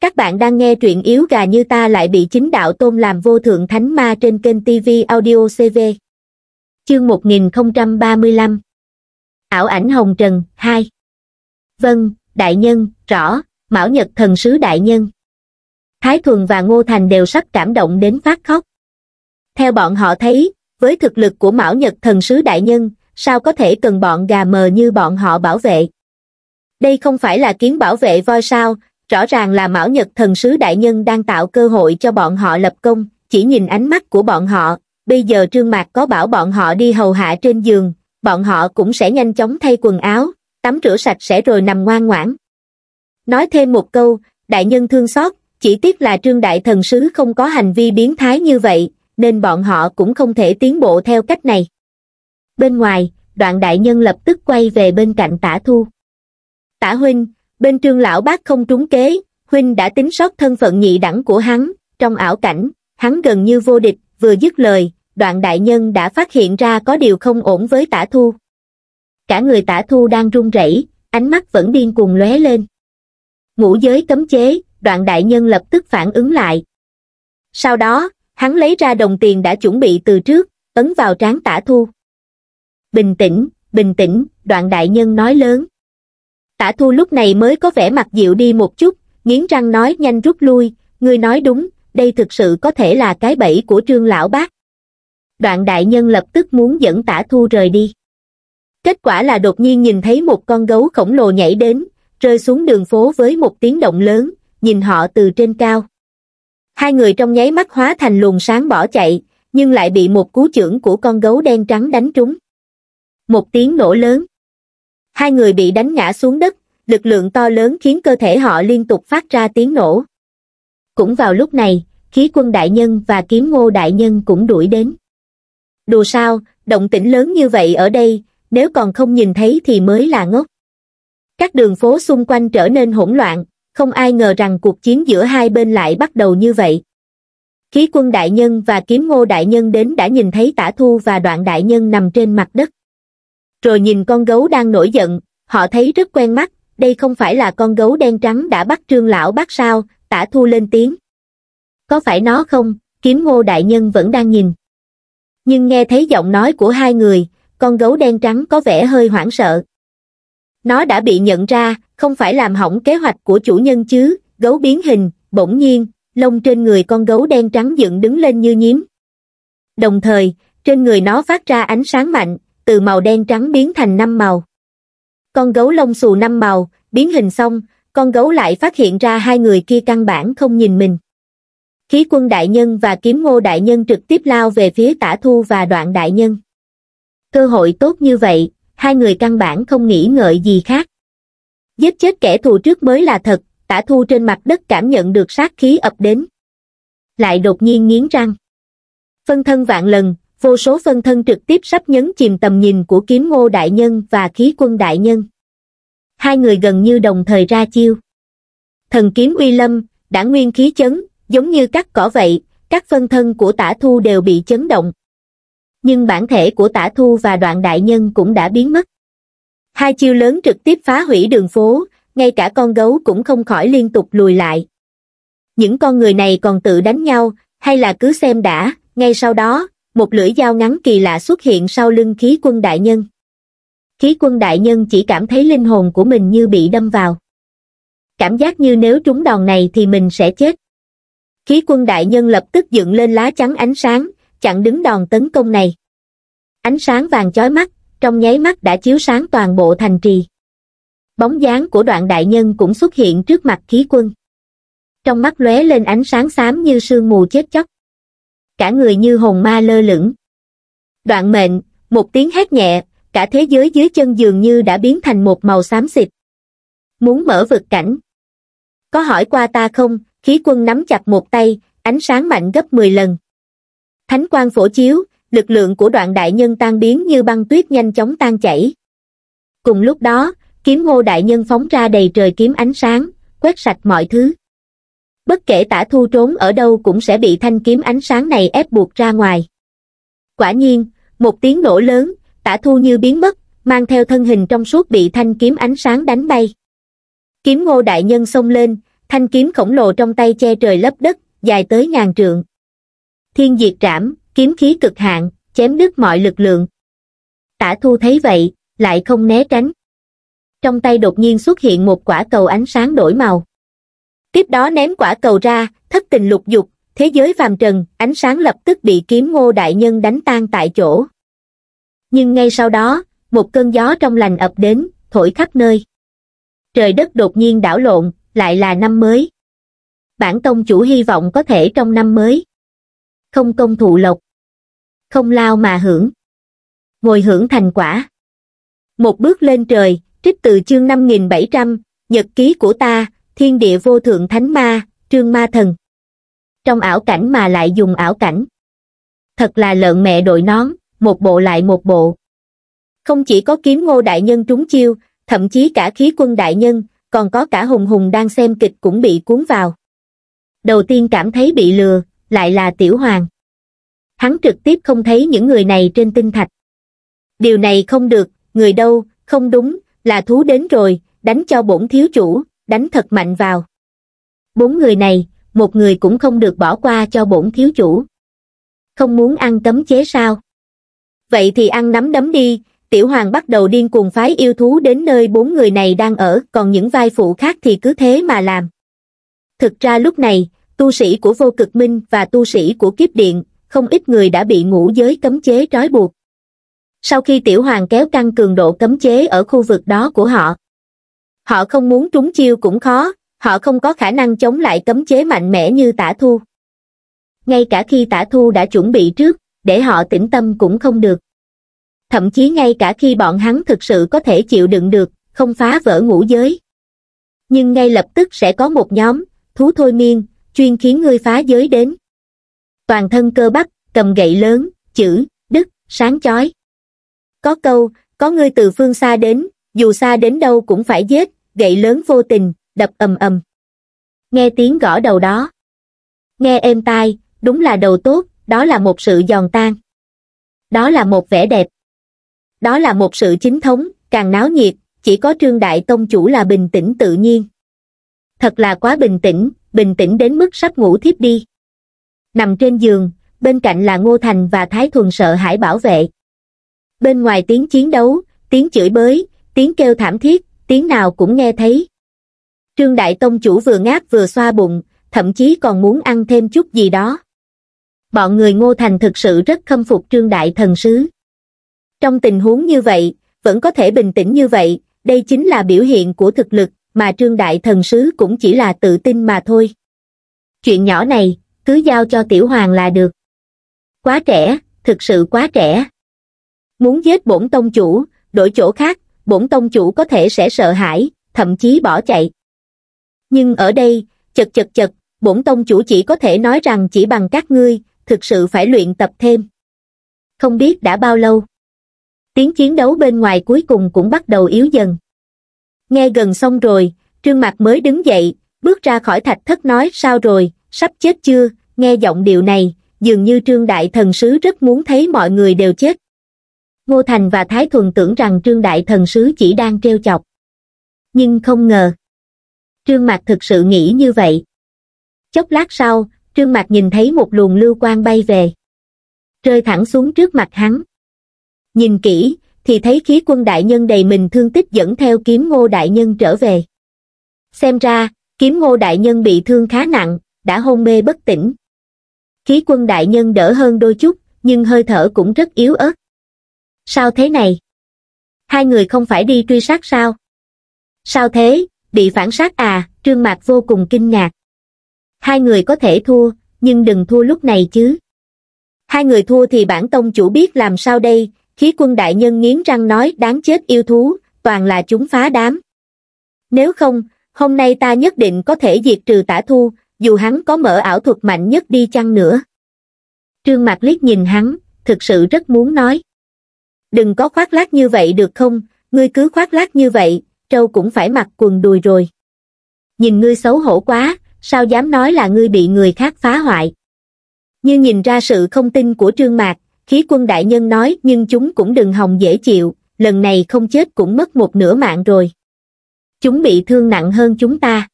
Các bạn đang nghe truyện yếu gà như ta lại bị chính đạo tôn làm vô thượng thánh ma trên kênh TV Audio CV. Chương 1035 Ảo ảnh Hồng Trần 2 Vâng, đại nhân, rõ, Mão Nhật thần sứ đại nhân. Thái Thuần và Ngô Thành đều sắp cảm động đến phát khóc. Theo bọn họ thấy, với thực lực của Mão Nhật thần sứ đại nhân, sao có thể cần bọn gà mờ như bọn họ bảo vệ. Đây không phải là kiến bảo vệ voi sao, rõ ràng là mão nhật thần sứ đại nhân đang tạo cơ hội cho bọn họ lập công chỉ nhìn ánh mắt của bọn họ bây giờ trương mạc có bảo bọn họ đi hầu hạ trên giường bọn họ cũng sẽ nhanh chóng thay quần áo tắm rửa sạch sẽ rồi nằm ngoan ngoãn nói thêm một câu đại nhân thương xót chỉ tiếc là trương đại thần sứ không có hành vi biến thái như vậy nên bọn họ cũng không thể tiến bộ theo cách này bên ngoài đoạn đại nhân lập tức quay về bên cạnh tả thu tả huynh bên trương lão bác không trúng kế, huynh đã tính sót thân phận nhị đẳng của hắn, trong ảo cảnh, hắn gần như vô địch, vừa dứt lời, đoạn đại nhân đã phát hiện ra có điều không ổn với tả thu. Cả người tả thu đang run rẩy, ánh mắt vẫn điên cuồng lóe lên. Ngũ giới cấm chế, đoạn đại nhân lập tức phản ứng lại. Sau đó, hắn lấy ra đồng tiền đã chuẩn bị từ trước, ấn vào trán tả thu. Bình tĩnh, bình tĩnh, đoạn đại nhân nói lớn, tả thu lúc này mới có vẻ mặt dịu đi một chút, nghiến răng nói nhanh rút lui, ngươi nói đúng, đây thực sự có thể là cái bẫy của trương lão bác. Đoạn đại nhân lập tức muốn dẫn tả thu rời đi. Kết quả là đột nhiên nhìn thấy một con gấu khổng lồ nhảy đến, rơi xuống đường phố với một tiếng động lớn, nhìn họ từ trên cao. Hai người trong nháy mắt hóa thành luồng sáng bỏ chạy, nhưng lại bị một cú chưởng của con gấu đen trắng đánh trúng. Một tiếng nổ lớn. Hai người bị đánh ngã xuống đất, lực lượng to lớn khiến cơ thể họ liên tục phát ra tiếng nổ. Cũng vào lúc này, khí quân đại nhân và kiếm ngô đại nhân cũng đuổi đến. Đùa sao, động tĩnh lớn như vậy ở đây, nếu còn không nhìn thấy thì mới là ngốc. Các đường phố xung quanh trở nên hỗn loạn, không ai ngờ rằng cuộc chiến giữa hai bên lại bắt đầu như vậy. Khí quân đại nhân và kiếm ngô đại nhân đến đã nhìn thấy tả thu và đoạn đại nhân nằm trên mặt đất rồi nhìn con gấu đang nổi giận, họ thấy rất quen mắt, đây không phải là con gấu đen trắng đã bắt trương lão bắt sao, tả thu lên tiếng. Có phải nó không, kiếm ngô đại nhân vẫn đang nhìn. Nhưng nghe thấy giọng nói của hai người, con gấu đen trắng có vẻ hơi hoảng sợ. Nó đã bị nhận ra, không phải làm hỏng kế hoạch của chủ nhân chứ, gấu biến hình, bỗng nhiên, lông trên người con gấu đen trắng dựng đứng lên như nhím. Đồng thời, trên người nó phát ra ánh sáng mạnh, từ màu đen trắng biến thành năm màu. Con gấu lông xù năm màu, biến hình xong, con gấu lại phát hiện ra hai người kia căn bản không nhìn mình. Khí quân đại nhân và kiếm ngô đại nhân trực tiếp lao về phía tả thu và đoạn đại nhân. Cơ hội tốt như vậy, hai người căn bản không nghĩ ngợi gì khác. Giết chết kẻ thù trước mới là thật, tả thu trên mặt đất cảm nhận được sát khí ập đến. Lại đột nhiên nghiến răng. Phân thân vạn lần, vô số phân thân trực tiếp sắp nhấn chìm tầm nhìn của kiếm ngô đại nhân và khí quân đại nhân. Hai người gần như đồng thời ra chiêu. Thần kiếm uy lâm, đã nguyên khí chấn, giống như các cỏ vậy, các phân thân của tả thu đều bị chấn động. Nhưng bản thể của tả thu và đoạn đại nhân cũng đã biến mất. Hai chiêu lớn trực tiếp phá hủy đường phố, ngay cả con gấu cũng không khỏi liên tục lùi lại. Những con người này còn tự đánh nhau, hay là cứ xem đã, ngay sau đó, một lưỡi dao ngắn kỳ lạ xuất hiện sau lưng khí quân đại nhân. Khí quân đại nhân chỉ cảm thấy linh hồn của mình như bị đâm vào. Cảm giác như nếu trúng đòn này thì mình sẽ chết. Khí quân đại nhân lập tức dựng lên lá chắn ánh sáng, chặn đứng đòn tấn công này. Ánh sáng vàng chói mắt, trong nháy mắt đã chiếu sáng toàn bộ thành trì. Bóng dáng của đoạn đại nhân cũng xuất hiện trước mặt khí quân. Trong mắt lóe lên ánh sáng xám như sương mù chết chóc cả người như hồn ma lơ lửng. Đoạn mệnh, một tiếng hét nhẹ, cả thế giới dưới chân dường như đã biến thành một màu xám xịt. Muốn mở vực cảnh. Có hỏi qua ta không, khí quân nắm chặt một tay, ánh sáng mạnh gấp 10 lần. Thánh quang phổ chiếu, lực lượng của đoạn đại nhân tan biến như băng tuyết nhanh chóng tan chảy. Cùng lúc đó, kiếm ngô đại nhân phóng ra đầy trời kiếm ánh sáng, quét sạch mọi thứ bất kể tả thu trốn ở đâu cũng sẽ bị thanh kiếm ánh sáng này ép buộc ra ngoài. Quả nhiên, một tiếng nổ lớn, tả thu như biến mất, mang theo thân hình trong suốt bị thanh kiếm ánh sáng đánh bay. Kiếm ngô đại nhân xông lên, thanh kiếm khổng lồ trong tay che trời lấp đất, dài tới ngàn trượng. Thiên diệt trảm, kiếm khí cực hạn, chém đứt mọi lực lượng. Tả thu thấy vậy, lại không né tránh. Trong tay đột nhiên xuất hiện một quả cầu ánh sáng đổi màu tiếp đó ném quả cầu ra thất tình lục dục thế giới phàm trần ánh sáng lập tức bị kiếm ngô đại nhân đánh tan tại chỗ nhưng ngay sau đó một cơn gió trong lành ập đến thổi khắp nơi trời đất đột nhiên đảo lộn lại là năm mới bản tông chủ hy vọng có thể trong năm mới không công thụ lộc không lao mà hưởng ngồi hưởng thành quả một bước lên trời trích từ chương năm nghìn bảy trăm nhật ký của ta thiên địa vô thượng thánh ma trương ma thần trong ảo cảnh mà lại dùng ảo cảnh thật là lợn mẹ đội nón một bộ lại một bộ không chỉ có kiếm ngô đại nhân trúng chiêu thậm chí cả khí quân đại nhân còn có cả hùng hùng đang xem kịch cũng bị cuốn vào đầu tiên cảm thấy bị lừa lại là tiểu hoàng hắn trực tiếp không thấy những người này trên tinh thạch điều này không được người đâu không đúng là thú đến rồi đánh cho bổn thiếu chủ đánh thật mạnh vào. Bốn người này, một người cũng không được bỏ qua cho bổn thiếu chủ. Không muốn ăn cấm chế sao? Vậy thì ăn nắm đấm đi, tiểu hoàng bắt đầu điên cuồng phái yêu thú đến nơi bốn người này đang ở, còn những vai phụ khác thì cứ thế mà làm. Thực ra lúc này, tu sĩ của vô cực minh và tu sĩ của kiếp điện, không ít người đã bị ngủ giới cấm chế trói buộc. Sau khi tiểu hoàng kéo căng cường độ cấm chế ở khu vực đó của họ, họ không muốn trúng chiêu cũng khó họ không có khả năng chống lại cấm chế mạnh mẽ như tả thu ngay cả khi tả thu đã chuẩn bị trước để họ tĩnh tâm cũng không được thậm chí ngay cả khi bọn hắn thực sự có thể chịu đựng được không phá vỡ ngũ giới nhưng ngay lập tức sẽ có một nhóm thú thôi miên chuyên khiến ngươi phá giới đến toàn thân cơ bắp cầm gậy lớn chữ đức sáng chói có câu có ngươi từ phương xa đến dù xa đến đâu cũng phải giết gậy lớn vô tình, đập ầm ầm. Nghe tiếng gõ đầu đó. Nghe êm tai, đúng là đầu tốt, đó là một sự giòn tan. Đó là một vẻ đẹp. Đó là một sự chính thống, càng náo nhiệt, chỉ có trương đại tông chủ là bình tĩnh tự nhiên. Thật là quá bình tĩnh, bình tĩnh đến mức sắp ngủ thiếp đi. Nằm trên giường, bên cạnh là Ngô Thành và Thái Thuần sợ hãi bảo vệ. Bên ngoài tiếng chiến đấu, tiếng chửi bới, tiếng kêu thảm thiết, tiếng nào cũng nghe thấy. Trương Đại Tông chủ vừa ngáp vừa xoa bụng, thậm chí còn muốn ăn thêm chút gì đó. Bọn người Ngô Thành thực sự rất khâm phục Trương Đại Thần Sứ. Trong tình huống như vậy, vẫn có thể bình tĩnh như vậy, đây chính là biểu hiện của thực lực, mà Trương Đại Thần Sứ cũng chỉ là tự tin mà thôi. Chuyện nhỏ này, cứ giao cho Tiểu Hoàng là được. Quá trẻ, thực sự quá trẻ. Muốn giết bổn tông chủ, đổi chỗ khác, bổn tông chủ có thể sẽ sợ hãi, thậm chí bỏ chạy. Nhưng ở đây, chật chật chật, bổn tông chủ chỉ có thể nói rằng chỉ bằng các ngươi, thực sự phải luyện tập thêm. Không biết đã bao lâu. Tiếng chiến đấu bên ngoài cuối cùng cũng bắt đầu yếu dần. Nghe gần xong rồi, Trương mặt mới đứng dậy, bước ra khỏi thạch thất nói sao rồi, sắp chết chưa, nghe giọng điệu này, dường như Trương Đại Thần Sứ rất muốn thấy mọi người đều chết. Ngô Thành và Thái Thuần tưởng rằng Trương Đại Thần Sứ chỉ đang trêu chọc. Nhưng không ngờ. Trương Mạc thực sự nghĩ như vậy. Chốc lát sau, Trương Mạc nhìn thấy một luồng lưu quang bay về. Rơi thẳng xuống trước mặt hắn. Nhìn kỹ, thì thấy khí quân đại nhân đầy mình thương tích dẫn theo kiếm ngô đại nhân trở về. Xem ra, kiếm ngô đại nhân bị thương khá nặng, đã hôn mê bất tỉnh. Khí quân đại nhân đỡ hơn đôi chút, nhưng hơi thở cũng rất yếu ớt. Sao thế này? Hai người không phải đi truy sát sao? Sao thế, bị phản sát à, trương mạc vô cùng kinh ngạc. Hai người có thể thua, nhưng đừng thua lúc này chứ. Hai người thua thì bản tông chủ biết làm sao đây, khí quân đại nhân nghiến răng nói đáng chết yêu thú, toàn là chúng phá đám. Nếu không, hôm nay ta nhất định có thể diệt trừ tả thu, dù hắn có mở ảo thuật mạnh nhất đi chăng nữa. Trương Mạc liếc nhìn hắn, thực sự rất muốn nói đừng có khoác lác như vậy được không, ngươi cứ khoác lác như vậy, trâu cũng phải mặc quần đùi rồi. Nhìn ngươi xấu hổ quá, sao dám nói là ngươi bị người khác phá hoại. Như nhìn ra sự không tin của Trương Mạc, khí quân đại nhân nói nhưng chúng cũng đừng hòng dễ chịu, lần này không chết cũng mất một nửa mạng rồi. Chúng bị thương nặng hơn chúng ta.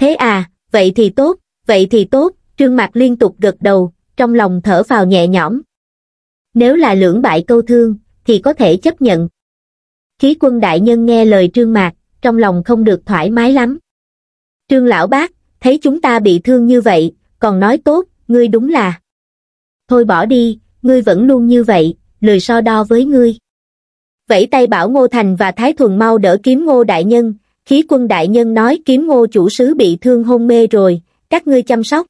Thế à, vậy thì tốt, vậy thì tốt, Trương Mạc liên tục gật đầu, trong lòng thở vào nhẹ nhõm. Nếu là lưỡng bại câu thương, thì có thể chấp nhận. Khí quân đại nhân nghe lời trương mạc, trong lòng không được thoải mái lắm. Trương lão bác, thấy chúng ta bị thương như vậy, còn nói tốt, ngươi đúng là. Thôi bỏ đi, ngươi vẫn luôn như vậy, lười so đo với ngươi. Vẫy tay bảo Ngô Thành và Thái Thuần mau đỡ kiếm Ngô Đại Nhân, khí quân Đại Nhân nói kiếm Ngô chủ sứ bị thương hôn mê rồi, các ngươi chăm sóc.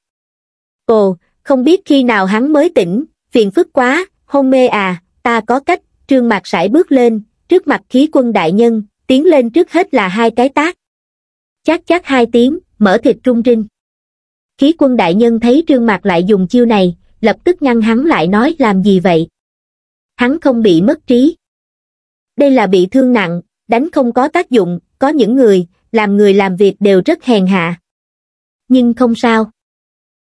Ồ, không biết khi nào hắn mới tỉnh, phiền phức quá, hôn mê à ta có cách trương mạc sải bước lên trước mặt khí quân đại nhân tiến lên trước hết là hai cái tác chắc chắc hai tiếng mở thịt trung trinh khí quân đại nhân thấy trương mạc lại dùng chiêu này lập tức ngăn hắn lại nói làm gì vậy hắn không bị mất trí đây là bị thương nặng đánh không có tác dụng có những người làm người làm việc đều rất hèn hạ nhưng không sao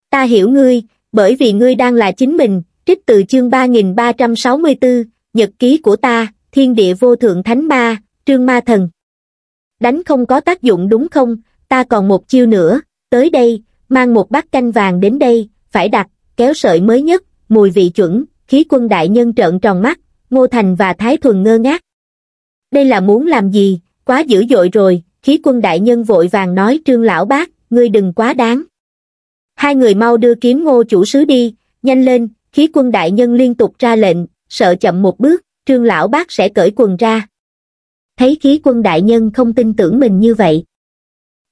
ta hiểu ngươi bởi vì ngươi đang là chính mình Trích từ chương 3364, Nhật ký của ta, Thiên địa vô thượng thánh ma, trương ma thần. Đánh không có tác dụng đúng không, ta còn một chiêu nữa, tới đây, mang một bát canh vàng đến đây, phải đặt, kéo sợi mới nhất, mùi vị chuẩn, khí quân đại nhân trợn tròn mắt, Ngô Thành và Thái Thuần ngơ ngác. Đây là muốn làm gì, quá dữ dội rồi, khí quân đại nhân vội vàng nói trương lão bác, ngươi đừng quá đáng. Hai người mau đưa kiếm ngô chủ sứ đi, nhanh lên, khí quân đại nhân liên tục ra lệnh, sợ chậm một bước, trương lão bác sẽ cởi quần ra. Thấy khí quân đại nhân không tin tưởng mình như vậy.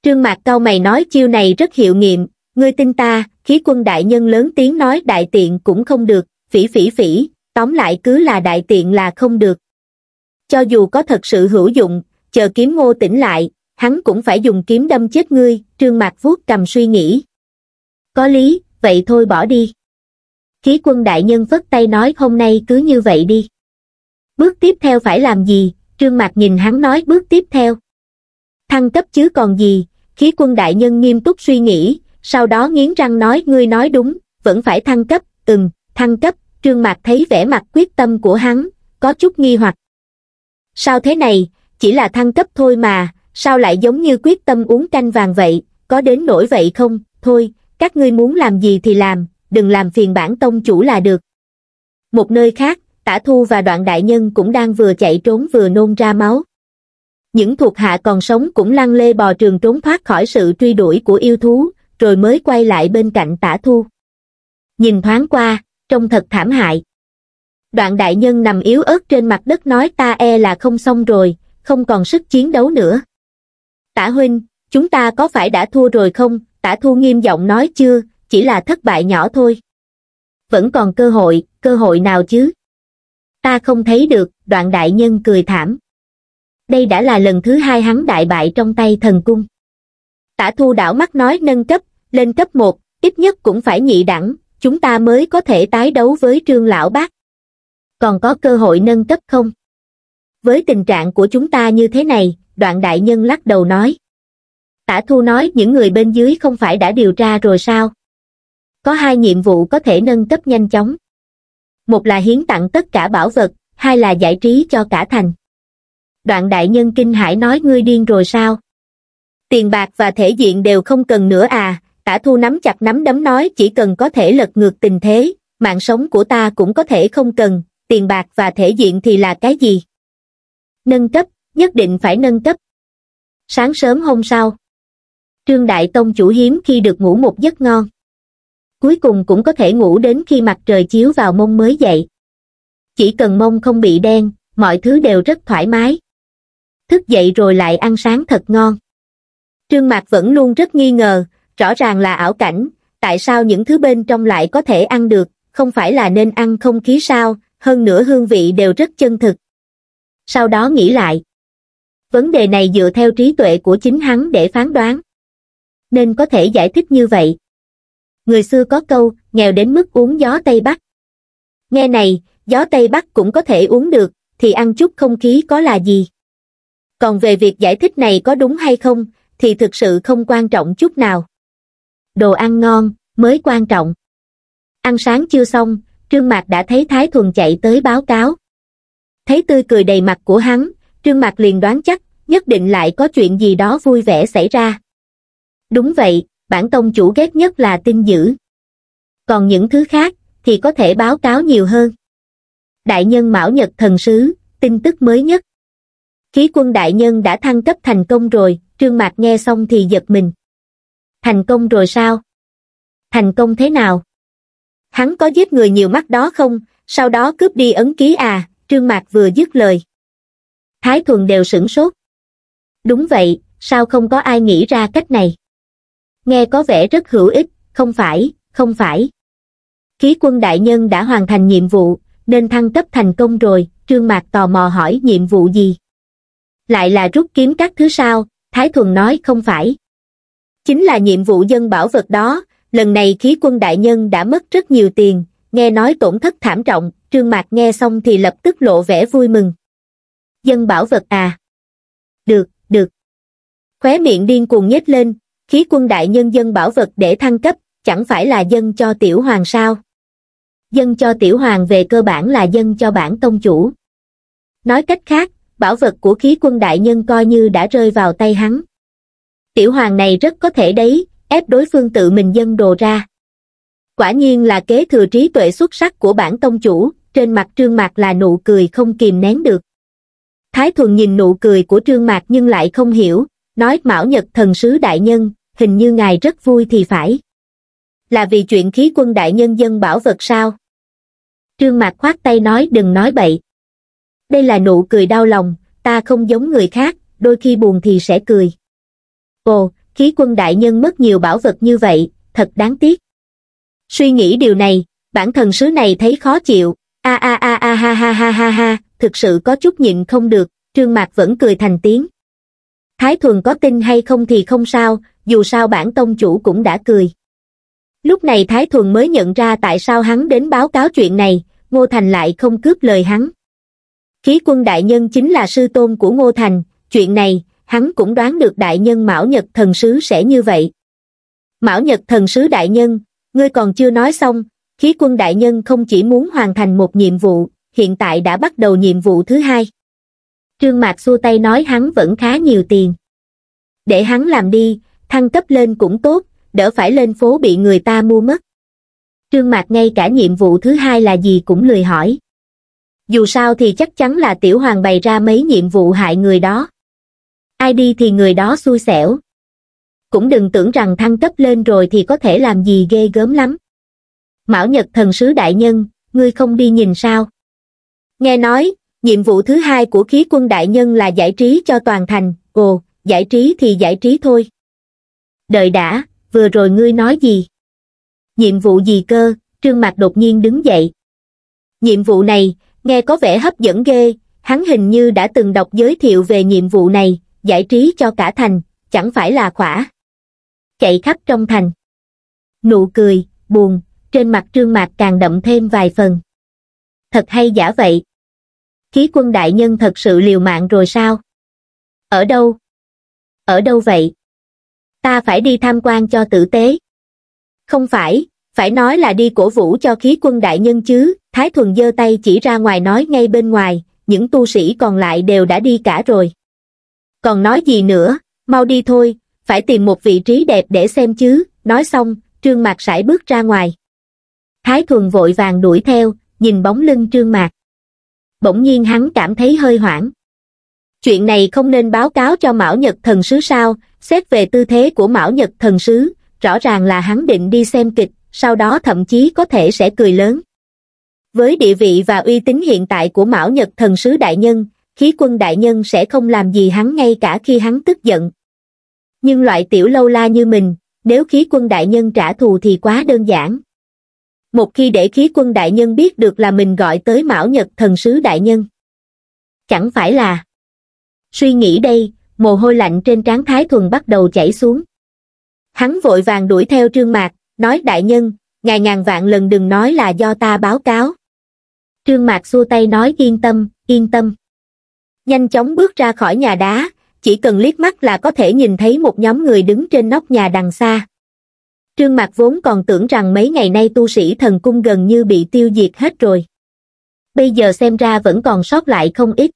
Trương mạc cao mày nói chiêu này rất hiệu nghiệm, ngươi tin ta, khí quân đại nhân lớn tiếng nói đại tiện cũng không được, phỉ phỉ phỉ, tóm lại cứ là đại tiện là không được. Cho dù có thật sự hữu dụng, chờ kiếm ngô tỉnh lại, hắn cũng phải dùng kiếm đâm chết ngươi, trương mạc vuốt cầm suy nghĩ. Có lý, vậy thôi bỏ đi khí quân đại nhân vất tay nói hôm nay cứ như vậy đi. Bước tiếp theo phải làm gì, trương mạc nhìn hắn nói bước tiếp theo. Thăng cấp chứ còn gì, khí quân đại nhân nghiêm túc suy nghĩ, sau đó nghiến răng nói ngươi nói đúng, vẫn phải thăng cấp, ừm, thăng cấp, trương mạc thấy vẻ mặt quyết tâm của hắn, có chút nghi hoặc. Sao thế này, chỉ là thăng cấp thôi mà, sao lại giống như quyết tâm uống canh vàng vậy, có đến nổi vậy không, thôi, các ngươi muốn làm gì thì làm, đừng làm phiền bản tông chủ là được. Một nơi khác, tả thu và đoạn đại nhân cũng đang vừa chạy trốn vừa nôn ra máu. Những thuộc hạ còn sống cũng lăn lê bò trường trốn thoát khỏi sự truy đuổi của yêu thú, rồi mới quay lại bên cạnh tả thu. Nhìn thoáng qua, trông thật thảm hại. Đoạn đại nhân nằm yếu ớt trên mặt đất nói ta e là không xong rồi, không còn sức chiến đấu nữa. Tả huynh, chúng ta có phải đã thua rồi không? Tả thu nghiêm giọng nói chưa, chỉ là thất bại nhỏ thôi. Vẫn còn cơ hội, cơ hội nào chứ? Ta không thấy được, đoạn đại nhân cười thảm. Đây đã là lần thứ hai hắn đại bại trong tay thần cung. Tả thu đảo mắt nói nâng cấp, lên cấp 1, ít nhất cũng phải nhị đẳng, chúng ta mới có thể tái đấu với trương lão bác. Còn có cơ hội nâng cấp không? Với tình trạng của chúng ta như thế này, đoạn đại nhân lắc đầu nói. Tả thu nói những người bên dưới không phải đã điều tra rồi sao? có hai nhiệm vụ có thể nâng cấp nhanh chóng một là hiến tặng tất cả bảo vật hai là giải trí cho cả thành đoạn đại nhân kinh hải nói ngươi điên rồi sao tiền bạc và thể diện đều không cần nữa à tả thu nắm chặt nắm đấm nói chỉ cần có thể lật ngược tình thế mạng sống của ta cũng có thể không cần tiền bạc và thể diện thì là cái gì nâng cấp nhất định phải nâng cấp sáng sớm hôm sau trương đại tông chủ hiếm khi được ngủ một giấc ngon cuối cùng cũng có thể ngủ đến khi mặt trời chiếu vào mông mới dậy. Chỉ cần mông không bị đen, mọi thứ đều rất thoải mái. Thức dậy rồi lại ăn sáng thật ngon. Trương Mạc vẫn luôn rất nghi ngờ, rõ ràng là ảo cảnh, tại sao những thứ bên trong lại có thể ăn được, không phải là nên ăn không khí sao, hơn nữa hương vị đều rất chân thực. Sau đó nghĩ lại. Vấn đề này dựa theo trí tuệ của chính hắn để phán đoán. Nên có thể giải thích như vậy người xưa có câu nghèo đến mức uống gió tây bắc nghe này gió tây bắc cũng có thể uống được thì ăn chút không khí có là gì còn về việc giải thích này có đúng hay không thì thực sự không quan trọng chút nào đồ ăn ngon mới quan trọng ăn sáng chưa xong trương mạc đã thấy thái thuần chạy tới báo cáo thấy tươi cười đầy mặt của hắn trương mạc liền đoán chắc nhất định lại có chuyện gì đó vui vẻ xảy ra đúng vậy bản tông chủ ghét nhất là tin dữ. Còn những thứ khác, thì có thể báo cáo nhiều hơn. Đại nhân Mão Nhật Thần Sứ, tin tức mới nhất. Khí quân đại nhân đã thăng cấp thành công rồi, Trương Mạc nghe xong thì giật mình. Thành công rồi sao? Thành công thế nào? Hắn có giết người nhiều mắt đó không, sau đó cướp đi ấn ký à, Trương Mạc vừa dứt lời. Thái Thuần đều sửng sốt. Đúng vậy, sao không có ai nghĩ ra cách này? nghe có vẻ rất hữu ích, không phải, không phải. Khí quân đại nhân đã hoàn thành nhiệm vụ, nên thăng cấp thành công rồi, Trương Mạc tò mò hỏi nhiệm vụ gì. Lại là rút kiếm các thứ sao, Thái Thuần nói không phải. Chính là nhiệm vụ dân bảo vật đó, lần này khí quân đại nhân đã mất rất nhiều tiền, nghe nói tổn thất thảm trọng, Trương Mạc nghe xong thì lập tức lộ vẻ vui mừng. Dân bảo vật à? Được, được. Khóe miệng điên cuồng nhếch lên, khí quân đại nhân dân bảo vật để thăng cấp chẳng phải là dân cho tiểu hoàng sao dân cho tiểu hoàng về cơ bản là dân cho bản tông chủ nói cách khác bảo vật của khí quân đại nhân coi như đã rơi vào tay hắn tiểu hoàng này rất có thể đấy ép đối phương tự mình dân đồ ra quả nhiên là kế thừa trí tuệ xuất sắc của bản tông chủ trên mặt trương mạc là nụ cười không kìm nén được thái thuần nhìn nụ cười của trương mạc nhưng lại không hiểu nói mão nhật thần sứ đại nhân hình như ngài rất vui thì phải. Là vì chuyện khí quân đại nhân dân bảo vật sao? Trương Mạc khoát tay nói đừng nói bậy. Đây là nụ cười đau lòng, ta không giống người khác, đôi khi buồn thì sẽ cười. Ồ, khí quân đại nhân mất nhiều bảo vật như vậy, thật đáng tiếc. Suy nghĩ điều này, bản thần sứ này thấy khó chịu, a a a a ha ha ha ha ha, thực sự có chút nhịn không được, trương mạc vẫn cười thành tiếng. Thái thuần có tin hay không thì không sao, dù sao bản tông chủ cũng đã cười. Lúc này Thái Thuần mới nhận ra tại sao hắn đến báo cáo chuyện này, Ngô Thành lại không cướp lời hắn. Khí quân đại nhân chính là sư tôn của Ngô Thành, chuyện này, hắn cũng đoán được đại nhân Mão Nhật Thần Sứ sẽ như vậy. Mão Nhật Thần Sứ đại nhân, ngươi còn chưa nói xong, khí quân đại nhân không chỉ muốn hoàn thành một nhiệm vụ, hiện tại đã bắt đầu nhiệm vụ thứ hai. Trương Mạc xua tay nói hắn vẫn khá nhiều tiền. Để hắn làm đi, thăng cấp lên cũng tốt, đỡ phải lên phố bị người ta mua mất. Trương Mạc ngay cả nhiệm vụ thứ hai là gì cũng lười hỏi. Dù sao thì chắc chắn là tiểu hoàng bày ra mấy nhiệm vụ hại người đó. Ai đi thì người đó xui xẻo. Cũng đừng tưởng rằng thăng cấp lên rồi thì có thể làm gì ghê gớm lắm. Mão Nhật thần sứ đại nhân, ngươi không đi nhìn sao? Nghe nói, nhiệm vụ thứ hai của khí quân đại nhân là giải trí cho toàn thành, ồ, giải trí thì giải trí thôi đợi đã, vừa rồi ngươi nói gì? Nhiệm vụ gì cơ, trương mạc đột nhiên đứng dậy. Nhiệm vụ này, nghe có vẻ hấp dẫn ghê, hắn hình như đã từng đọc giới thiệu về nhiệm vụ này, giải trí cho cả thành, chẳng phải là khỏa. Chạy khắp trong thành. Nụ cười, buồn, trên mặt trương mạc càng đậm thêm vài phần. Thật hay giả vậy? Khí quân đại nhân thật sự liều mạng rồi sao? Ở đâu? Ở đâu vậy? ta phải đi tham quan cho tử tế. Không phải, phải nói là đi cổ vũ cho khí quân đại nhân chứ, Thái Thuần giơ tay chỉ ra ngoài nói ngay bên ngoài, những tu sĩ còn lại đều đã đi cả rồi. Còn nói gì nữa, mau đi thôi, phải tìm một vị trí đẹp để xem chứ, nói xong, Trương Mạc sải bước ra ngoài. Thái Thuần vội vàng đuổi theo, nhìn bóng lưng Trương Mạc. Bỗng nhiên hắn cảm thấy hơi hoảng chuyện này không nên báo cáo cho Mão Nhật Thần Sứ sao, xét về tư thế của Mão Nhật Thần Sứ, rõ ràng là hắn định đi xem kịch, sau đó thậm chí có thể sẽ cười lớn. Với địa vị và uy tín hiện tại của Mão Nhật Thần Sứ Đại Nhân, khí quân Đại Nhân sẽ không làm gì hắn ngay cả khi hắn tức giận. Nhưng loại tiểu lâu la như mình, nếu khí quân Đại Nhân trả thù thì quá đơn giản. Một khi để khí quân Đại Nhân biết được là mình gọi tới Mão Nhật Thần Sứ Đại Nhân, chẳng phải là suy nghĩ đây mồ hôi lạnh trên trán thái thuần bắt đầu chảy xuống hắn vội vàng đuổi theo trương mạc nói đại nhân ngài ngàn vạn lần đừng nói là do ta báo cáo trương mạc xua tay nói yên tâm yên tâm nhanh chóng bước ra khỏi nhà đá chỉ cần liếc mắt là có thể nhìn thấy một nhóm người đứng trên nóc nhà đằng xa trương mạc vốn còn tưởng rằng mấy ngày nay tu sĩ thần cung gần như bị tiêu diệt hết rồi bây giờ xem ra vẫn còn sót lại không ít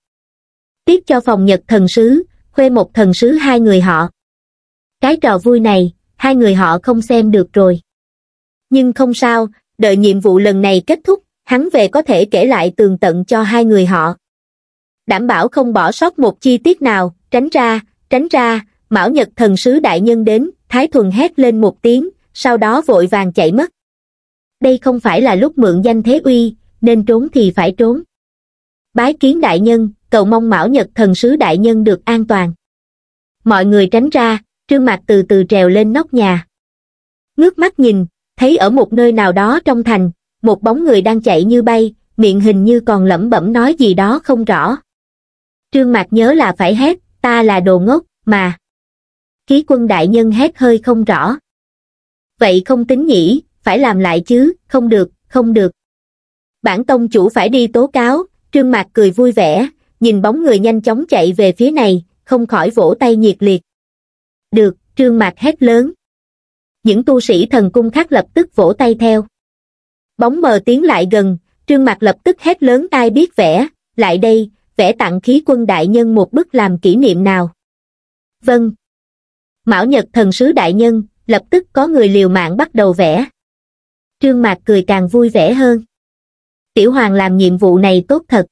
tiếc cho phòng nhật thần sứ, khuê một thần sứ hai người họ. Cái trò vui này, hai người họ không xem được rồi. Nhưng không sao, đợi nhiệm vụ lần này kết thúc, hắn về có thể kể lại tường tận cho hai người họ. Đảm bảo không bỏ sót một chi tiết nào, tránh ra, tránh ra, Mão Nhật thần sứ đại nhân đến, Thái Thuần hét lên một tiếng, sau đó vội vàng chạy mất. Đây không phải là lúc mượn danh thế uy, nên trốn thì phải trốn. Bái kiến đại nhân, cầu mong mão nhật thần sứ đại nhân được an toàn mọi người tránh ra trương mạc từ từ trèo lên nóc nhà ngước mắt nhìn thấy ở một nơi nào đó trong thành một bóng người đang chạy như bay miệng hình như còn lẩm bẩm nói gì đó không rõ trương mạc nhớ là phải hét ta là đồ ngốc mà ký quân đại nhân hét hơi không rõ vậy không tính nhỉ phải làm lại chứ không được không được bản tông chủ phải đi tố cáo trương mạc cười vui vẻ nhìn bóng người nhanh chóng chạy về phía này không khỏi vỗ tay nhiệt liệt được trương mạc hét lớn những tu sĩ thần cung khác lập tức vỗ tay theo bóng mờ tiến lại gần trương mạc lập tức hét lớn tai biết vẽ lại đây vẽ tặng khí quân đại nhân một bức làm kỷ niệm nào vâng mão nhật thần sứ đại nhân lập tức có người liều mạng bắt đầu vẽ trương mạc cười càng vui vẻ hơn tiểu hoàng làm nhiệm vụ này tốt thật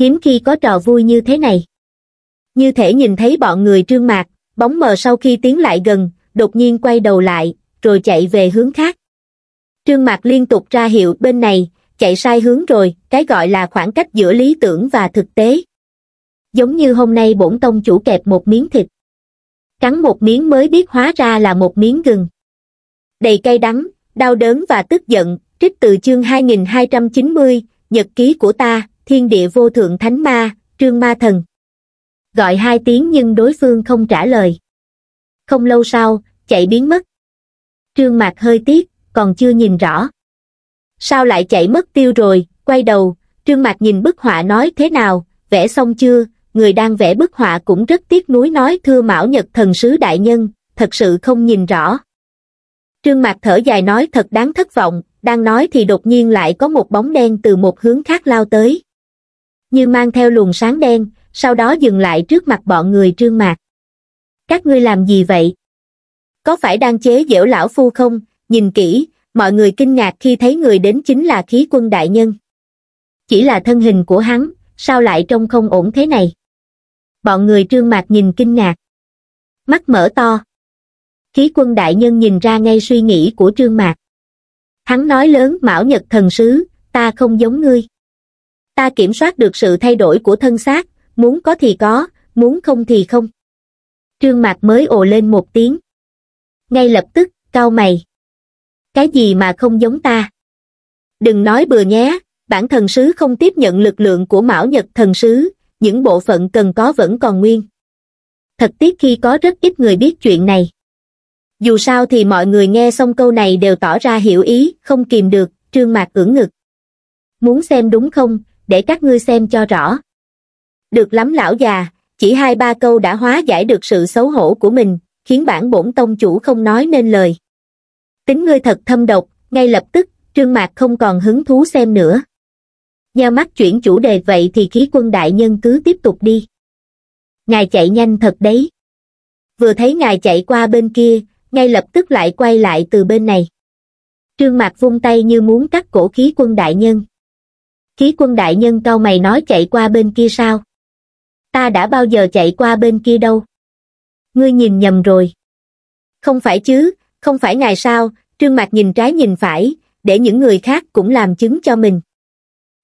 hiếm khi có trò vui như thế này như thể nhìn thấy bọn người trương mạc bóng mờ sau khi tiến lại gần đột nhiên quay đầu lại rồi chạy về hướng khác trương mạc liên tục ra hiệu bên này chạy sai hướng rồi cái gọi là khoảng cách giữa lý tưởng và thực tế giống như hôm nay bổn tông chủ kẹp một miếng thịt cắn một miếng mới biết hóa ra là một miếng gừng đầy cay đắng đau đớn và tức giận trích từ chương 2290, nhật ký của ta thiên địa vô thượng thánh ma, trương ma thần. Gọi hai tiếng nhưng đối phương không trả lời. Không lâu sau, chạy biến mất. Trương Mạc hơi tiếc, còn chưa nhìn rõ. Sao lại chạy mất tiêu rồi, quay đầu, Trương Mạc nhìn bức họa nói thế nào, vẽ xong chưa, người đang vẽ bức họa cũng rất tiếc nuối nói thưa Mão Nhật thần sứ đại nhân, thật sự không nhìn rõ. Trương Mạc thở dài nói thật đáng thất vọng, đang nói thì đột nhiên lại có một bóng đen từ một hướng khác lao tới như mang theo luồng sáng đen, sau đó dừng lại trước mặt bọn người trương mạc. Các ngươi làm gì vậy? Có phải đang chế giễu lão phu không? Nhìn kỹ, mọi người kinh ngạc khi thấy người đến chính là khí quân đại nhân. Chỉ là thân hình của hắn, sao lại trông không ổn thế này? Bọn người trương mạc nhìn kinh ngạc. Mắt mở to. Khí quân đại nhân nhìn ra ngay suy nghĩ của trương mạc. Hắn nói lớn Mão Nhật thần sứ, ta không giống ngươi ta kiểm soát được sự thay đổi của thân xác, muốn có thì có, muốn không thì không. Trương Mạc mới ồ lên một tiếng. Ngay lập tức, cao mày. Cái gì mà không giống ta? Đừng nói bừa nhé, bản thần sứ không tiếp nhận lực lượng của Mão Nhật thần sứ, những bộ phận cần có vẫn còn nguyên. Thật tiếc khi có rất ít người biết chuyện này. Dù sao thì mọi người nghe xong câu này đều tỏ ra hiểu ý, không kìm được, trương mạc ưỡn ngực. Muốn xem đúng không, để các ngươi xem cho rõ. Được lắm lão già, chỉ hai ba câu đã hóa giải được sự xấu hổ của mình, khiến bản bổn tông chủ không nói nên lời. Tính ngươi thật thâm độc, ngay lập tức, trương mạc không còn hứng thú xem nữa. Nheo mắt chuyển chủ đề vậy thì khí quân đại nhân cứ tiếp tục đi. Ngài chạy nhanh thật đấy. Vừa thấy ngài chạy qua bên kia, ngay lập tức lại quay lại từ bên này. Trương Mạc vung tay như muốn cắt cổ khí quân đại nhân khí quân đại nhân cau mày nói chạy qua bên kia sao? Ta đã bao giờ chạy qua bên kia đâu? Ngươi nhìn nhầm rồi. Không phải chứ, không phải ngài sao, trương mạc nhìn trái nhìn phải, để những người khác cũng làm chứng cho mình.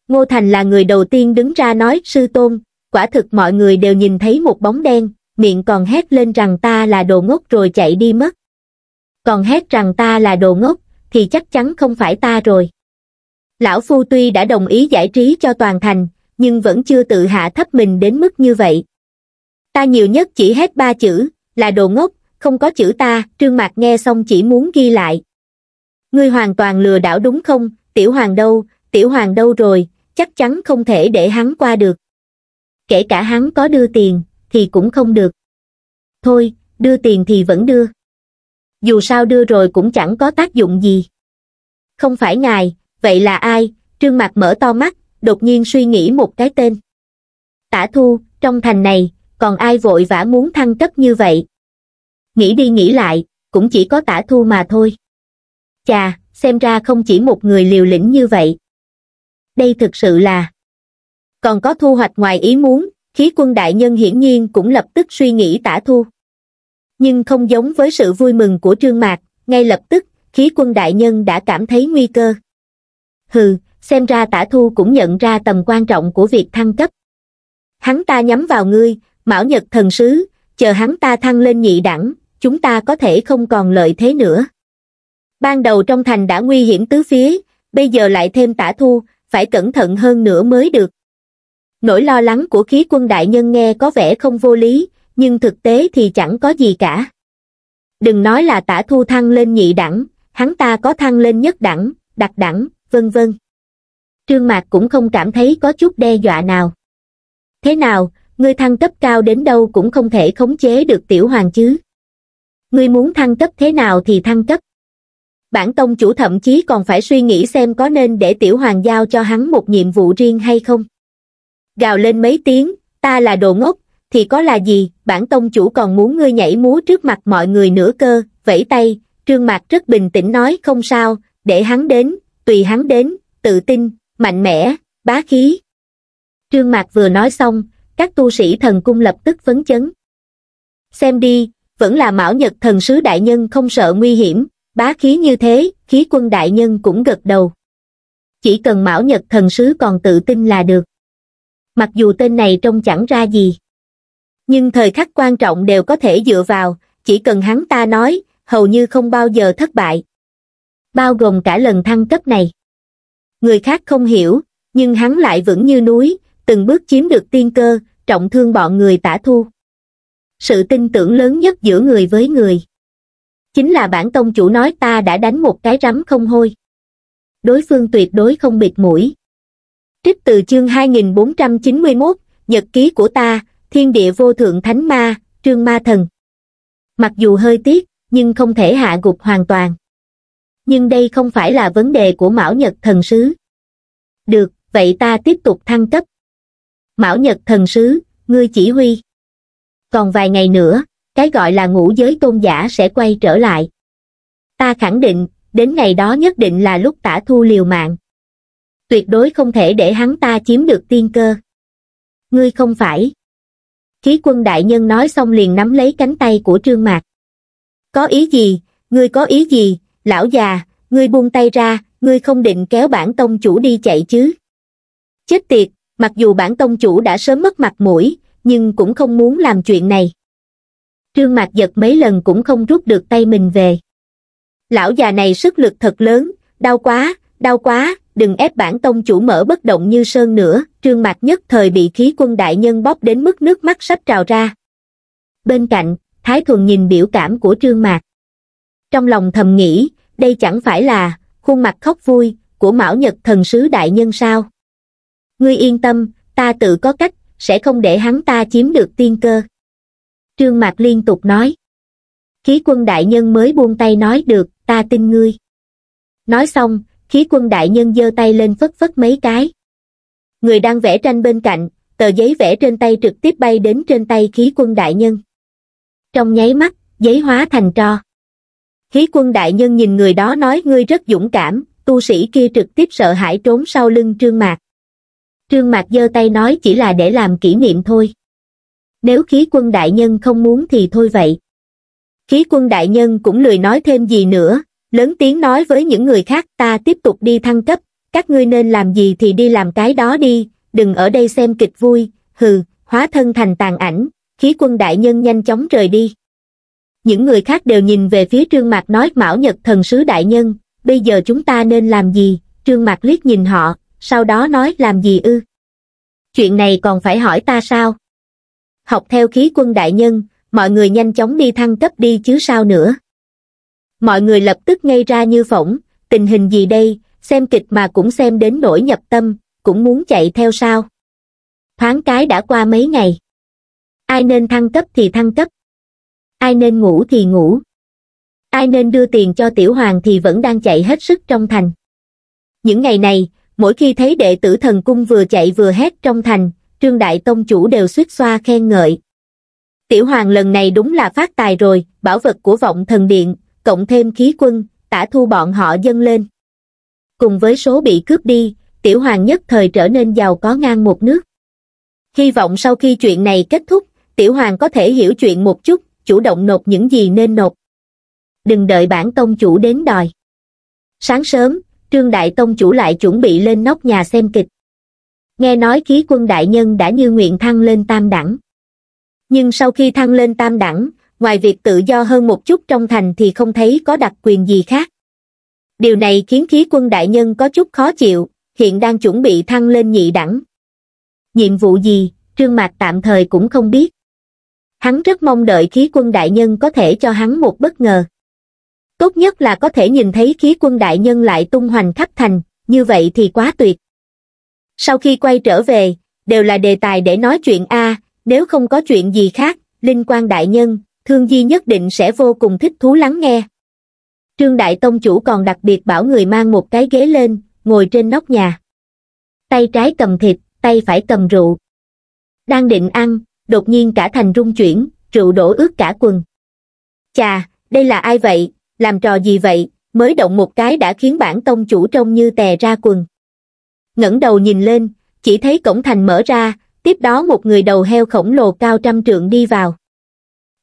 Ngô Thành là người đầu tiên đứng ra nói sư tôn, quả thực mọi người đều nhìn thấy một bóng đen, miệng còn hét lên rằng ta là đồ ngốc rồi chạy đi mất. Còn hét rằng ta là đồ ngốc, thì chắc chắn không phải ta rồi lão phu tuy đã đồng ý giải trí cho toàn thành nhưng vẫn chưa tự hạ thấp mình đến mức như vậy ta nhiều nhất chỉ hết ba chữ là đồ ngốc không có chữ ta trương mạc nghe xong chỉ muốn ghi lại ngươi hoàn toàn lừa đảo đúng không tiểu hoàng đâu tiểu hoàng đâu rồi chắc chắn không thể để hắn qua được kể cả hắn có đưa tiền thì cũng không được thôi đưa tiền thì vẫn đưa dù sao đưa rồi cũng chẳng có tác dụng gì không phải ngài vậy là ai trương mạc mở to mắt đột nhiên suy nghĩ một cái tên tả thu trong thành này còn ai vội vã muốn thăng cấp như vậy nghĩ đi nghĩ lại cũng chỉ có tả thu mà thôi chà xem ra không chỉ một người liều lĩnh như vậy đây thực sự là còn có thu hoạch ngoài ý muốn khí quân đại nhân hiển nhiên cũng lập tức suy nghĩ tả thu nhưng không giống với sự vui mừng của trương mạc ngay lập tức khí quân đại nhân đã cảm thấy nguy cơ hừ xem ra tả thu cũng nhận ra tầm quan trọng của việc thăng cấp hắn ta nhắm vào ngươi mão nhật thần sứ chờ hắn ta thăng lên nhị đẳng chúng ta có thể không còn lợi thế nữa ban đầu trong thành đã nguy hiểm tứ phía bây giờ lại thêm tả thu phải cẩn thận hơn nữa mới được nỗi lo lắng của khí quân đại nhân nghe có vẻ không vô lý nhưng thực tế thì chẳng có gì cả đừng nói là tả thu thăng lên nhị đẳng hắn ta có thăng lên nhất đẳng đặc đẳng vân vân. Trương Mạc cũng không cảm thấy có chút đe dọa nào. Thế nào, ngươi thăng cấp cao đến đâu cũng không thể khống chế được tiểu hoàng chứ. Ngươi muốn thăng cấp thế nào thì thăng cấp. Bản tông chủ thậm chí còn phải suy nghĩ xem có nên để tiểu hoàng giao cho hắn một nhiệm vụ riêng hay không. Gào lên mấy tiếng, ta là đồ ngốc, thì có là gì, bản tông chủ còn muốn ngươi nhảy múa trước mặt mọi người nữa cơ, vẫy tay, trương mạc rất bình tĩnh nói không sao, để hắn đến, tùy hắn đến, tự tin, mạnh mẽ, bá khí. Trương Mạc vừa nói xong, các tu sĩ thần cung lập tức phấn chấn. Xem đi, vẫn là mão nhật thần sứ đại nhân không sợ nguy hiểm, bá khí như thế, khí quân đại nhân cũng gật đầu. Chỉ cần mão nhật thần sứ còn tự tin là được. Mặc dù tên này trông chẳng ra gì. Nhưng thời khắc quan trọng đều có thể dựa vào, chỉ cần hắn ta nói, hầu như không bao giờ thất bại bao gồm cả lần thăng cấp này. Người khác không hiểu, nhưng hắn lại vững như núi, từng bước chiếm được tiên cơ, trọng thương bọn người tả thu. Sự tin tưởng lớn nhất giữa người với người. Chính là bản tông chủ nói ta đã đánh một cái rắm không hôi. Đối phương tuyệt đối không bịt mũi. Trích từ chương 2491, Nhật ký của ta, Thiên địa vô thượng thánh ma, trương ma thần. Mặc dù hơi tiếc, nhưng không thể hạ gục hoàn toàn nhưng đây không phải là vấn đề của Mão Nhật Thần Sứ. Được, vậy ta tiếp tục thăng cấp. Mão Nhật Thần Sứ, ngươi chỉ huy. Còn vài ngày nữa, cái gọi là ngũ giới tôn giả sẽ quay trở lại. Ta khẳng định, đến ngày đó nhất định là lúc tả thu liều mạng. Tuyệt đối không thể để hắn ta chiếm được tiên cơ. Ngươi không phải. Khí quân đại nhân nói xong liền nắm lấy cánh tay của Trương Mạc. Có ý gì, ngươi có ý gì, lão già ngươi buông tay ra ngươi không định kéo bản tông chủ đi chạy chứ chết tiệt mặc dù bản tông chủ đã sớm mất mặt mũi nhưng cũng không muốn làm chuyện này trương mạc giật mấy lần cũng không rút được tay mình về lão già này sức lực thật lớn đau quá đau quá đừng ép bản tông chủ mở bất động như sơn nữa trương mạc nhất thời bị khí quân đại nhân bóp đến mức nước mắt sắp trào ra bên cạnh thái thuần nhìn biểu cảm của trương mạc trong lòng thầm nghĩ đây chẳng phải là khuôn mặt khóc vui của mão nhật thần sứ đại nhân sao ngươi yên tâm ta tự có cách sẽ không để hắn ta chiếm được tiên cơ trương mạc liên tục nói khí quân đại nhân mới buông tay nói được ta tin ngươi nói xong khí quân đại nhân giơ tay lên phất phất mấy cái người đang vẽ tranh bên cạnh tờ giấy vẽ trên tay trực tiếp bay đến trên tay khí quân đại nhân trong nháy mắt giấy hóa thành tro Hí quân đại nhân nhìn người đó nói ngươi rất dũng cảm, tu sĩ kia trực tiếp sợ hãi trốn sau lưng trương mạc. Trương mạc giơ tay nói chỉ là để làm kỷ niệm thôi. Nếu khí quân đại nhân không muốn thì thôi vậy. Khí quân đại nhân cũng lười nói thêm gì nữa, lớn tiếng nói với những người khác ta tiếp tục đi thăng cấp, các ngươi nên làm gì thì đi làm cái đó đi, đừng ở đây xem kịch vui, hừ, hóa thân thành tàn ảnh, khí quân đại nhân nhanh chóng rời đi những người khác đều nhìn về phía Trương Mạc nói Mão Nhật thần sứ đại nhân, bây giờ chúng ta nên làm gì? Trương Mạc liếc nhìn họ, sau đó nói làm gì ư? Chuyện này còn phải hỏi ta sao? Học theo khí quân đại nhân, mọi người nhanh chóng đi thăng cấp đi chứ sao nữa. Mọi người lập tức ngay ra như phỏng, tình hình gì đây, xem kịch mà cũng xem đến nỗi nhập tâm, cũng muốn chạy theo sao. Thoáng cái đã qua mấy ngày. Ai nên thăng cấp thì thăng cấp, ai nên ngủ thì ngủ. Ai nên đưa tiền cho tiểu hoàng thì vẫn đang chạy hết sức trong thành. Những ngày này, mỗi khi thấy đệ tử thần cung vừa chạy vừa hét trong thành, Trương Đại Tông chủ đều suýt xoa khen ngợi. Tiểu hoàng lần này đúng là phát tài rồi, bảo vật của vọng thần điện, cộng thêm khí quân, tả thu bọn họ dâng lên. Cùng với số bị cướp đi, tiểu hoàng nhất thời trở nên giàu có ngang một nước. Hy vọng sau khi chuyện này kết thúc, tiểu hoàng có thể hiểu chuyện một chút, chủ động nộp những gì nên nộp. Đừng đợi bản tông chủ đến đòi. Sáng sớm, Trương Đại Tông chủ lại chuẩn bị lên nóc nhà xem kịch. Nghe nói khí quân đại nhân đã như nguyện thăng lên tam đẳng. Nhưng sau khi thăng lên tam đẳng, ngoài việc tự do hơn một chút trong thành thì không thấy có đặc quyền gì khác. Điều này khiến khí quân đại nhân có chút khó chịu, hiện đang chuẩn bị thăng lên nhị đẳng. Nhiệm vụ gì, Trương Mạc tạm thời cũng không biết hắn rất mong đợi khí quân đại nhân có thể cho hắn một bất ngờ. Tốt nhất là có thể nhìn thấy khí quân đại nhân lại tung hoành khắp thành, như vậy thì quá tuyệt. Sau khi quay trở về, đều là đề tài để nói chuyện A, nếu không có chuyện gì khác, Linh quan đại nhân, Thương Di nhất định sẽ vô cùng thích thú lắng nghe. Trương Đại Tông chủ còn đặc biệt bảo người mang một cái ghế lên, ngồi trên nóc nhà. Tay trái cầm thịt, tay phải cầm rượu. Đang định ăn, đột nhiên cả thành rung chuyển, rượu đổ ướt cả quần. Chà, đây là ai vậy, làm trò gì vậy, mới động một cái đã khiến bản tông chủ trông như tè ra quần. ngẩng đầu nhìn lên, chỉ thấy cổng thành mở ra, tiếp đó một người đầu heo khổng lồ cao trăm trượng đi vào.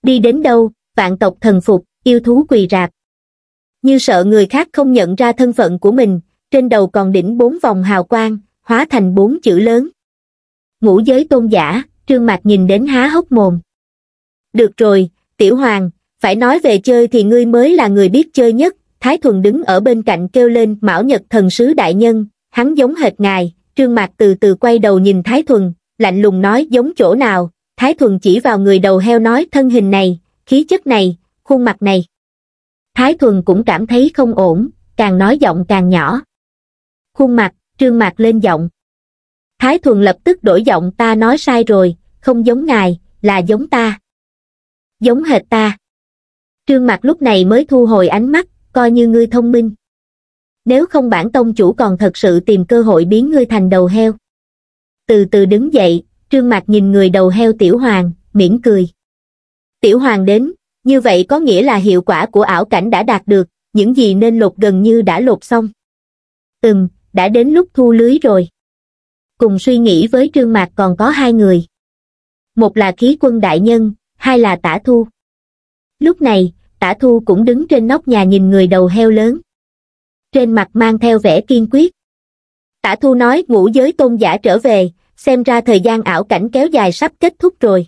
Đi đến đâu, vạn tộc thần phục, yêu thú quỳ rạp. Như sợ người khác không nhận ra thân phận của mình, trên đầu còn đỉnh bốn vòng hào quang, hóa thành bốn chữ lớn. Ngũ giới tôn giả, trương mạc nhìn đến há hốc mồm được rồi tiểu hoàng phải nói về chơi thì ngươi mới là người biết chơi nhất thái thuần đứng ở bên cạnh kêu lên mão nhật thần sứ đại nhân hắn giống hệt ngài trương mạc từ từ quay đầu nhìn thái thuần lạnh lùng nói giống chỗ nào thái thuần chỉ vào người đầu heo nói thân hình này khí chất này khuôn mặt này thái thuần cũng cảm thấy không ổn càng nói giọng càng nhỏ khuôn mặt trương mạc lên giọng Thái Thuần lập tức đổi giọng ta nói sai rồi, không giống ngài, là giống ta. Giống hệt ta. Trương Mạc lúc này mới thu hồi ánh mắt, coi như ngươi thông minh. Nếu không bản tông chủ còn thật sự tìm cơ hội biến ngươi thành đầu heo. Từ từ đứng dậy, Trương Mạc nhìn người đầu heo Tiểu Hoàng, mỉm cười. Tiểu Hoàng đến, như vậy có nghĩa là hiệu quả của ảo cảnh đã đạt được, những gì nên lột gần như đã lột xong. Ừm, đã đến lúc thu lưới rồi cùng suy nghĩ với trương mạc còn có hai người một là khí quân đại nhân hai là tả thu lúc này tả thu cũng đứng trên nóc nhà nhìn người đầu heo lớn trên mặt mang theo vẻ kiên quyết tả thu nói ngũ giới tôn giả trở về xem ra thời gian ảo cảnh kéo dài sắp kết thúc rồi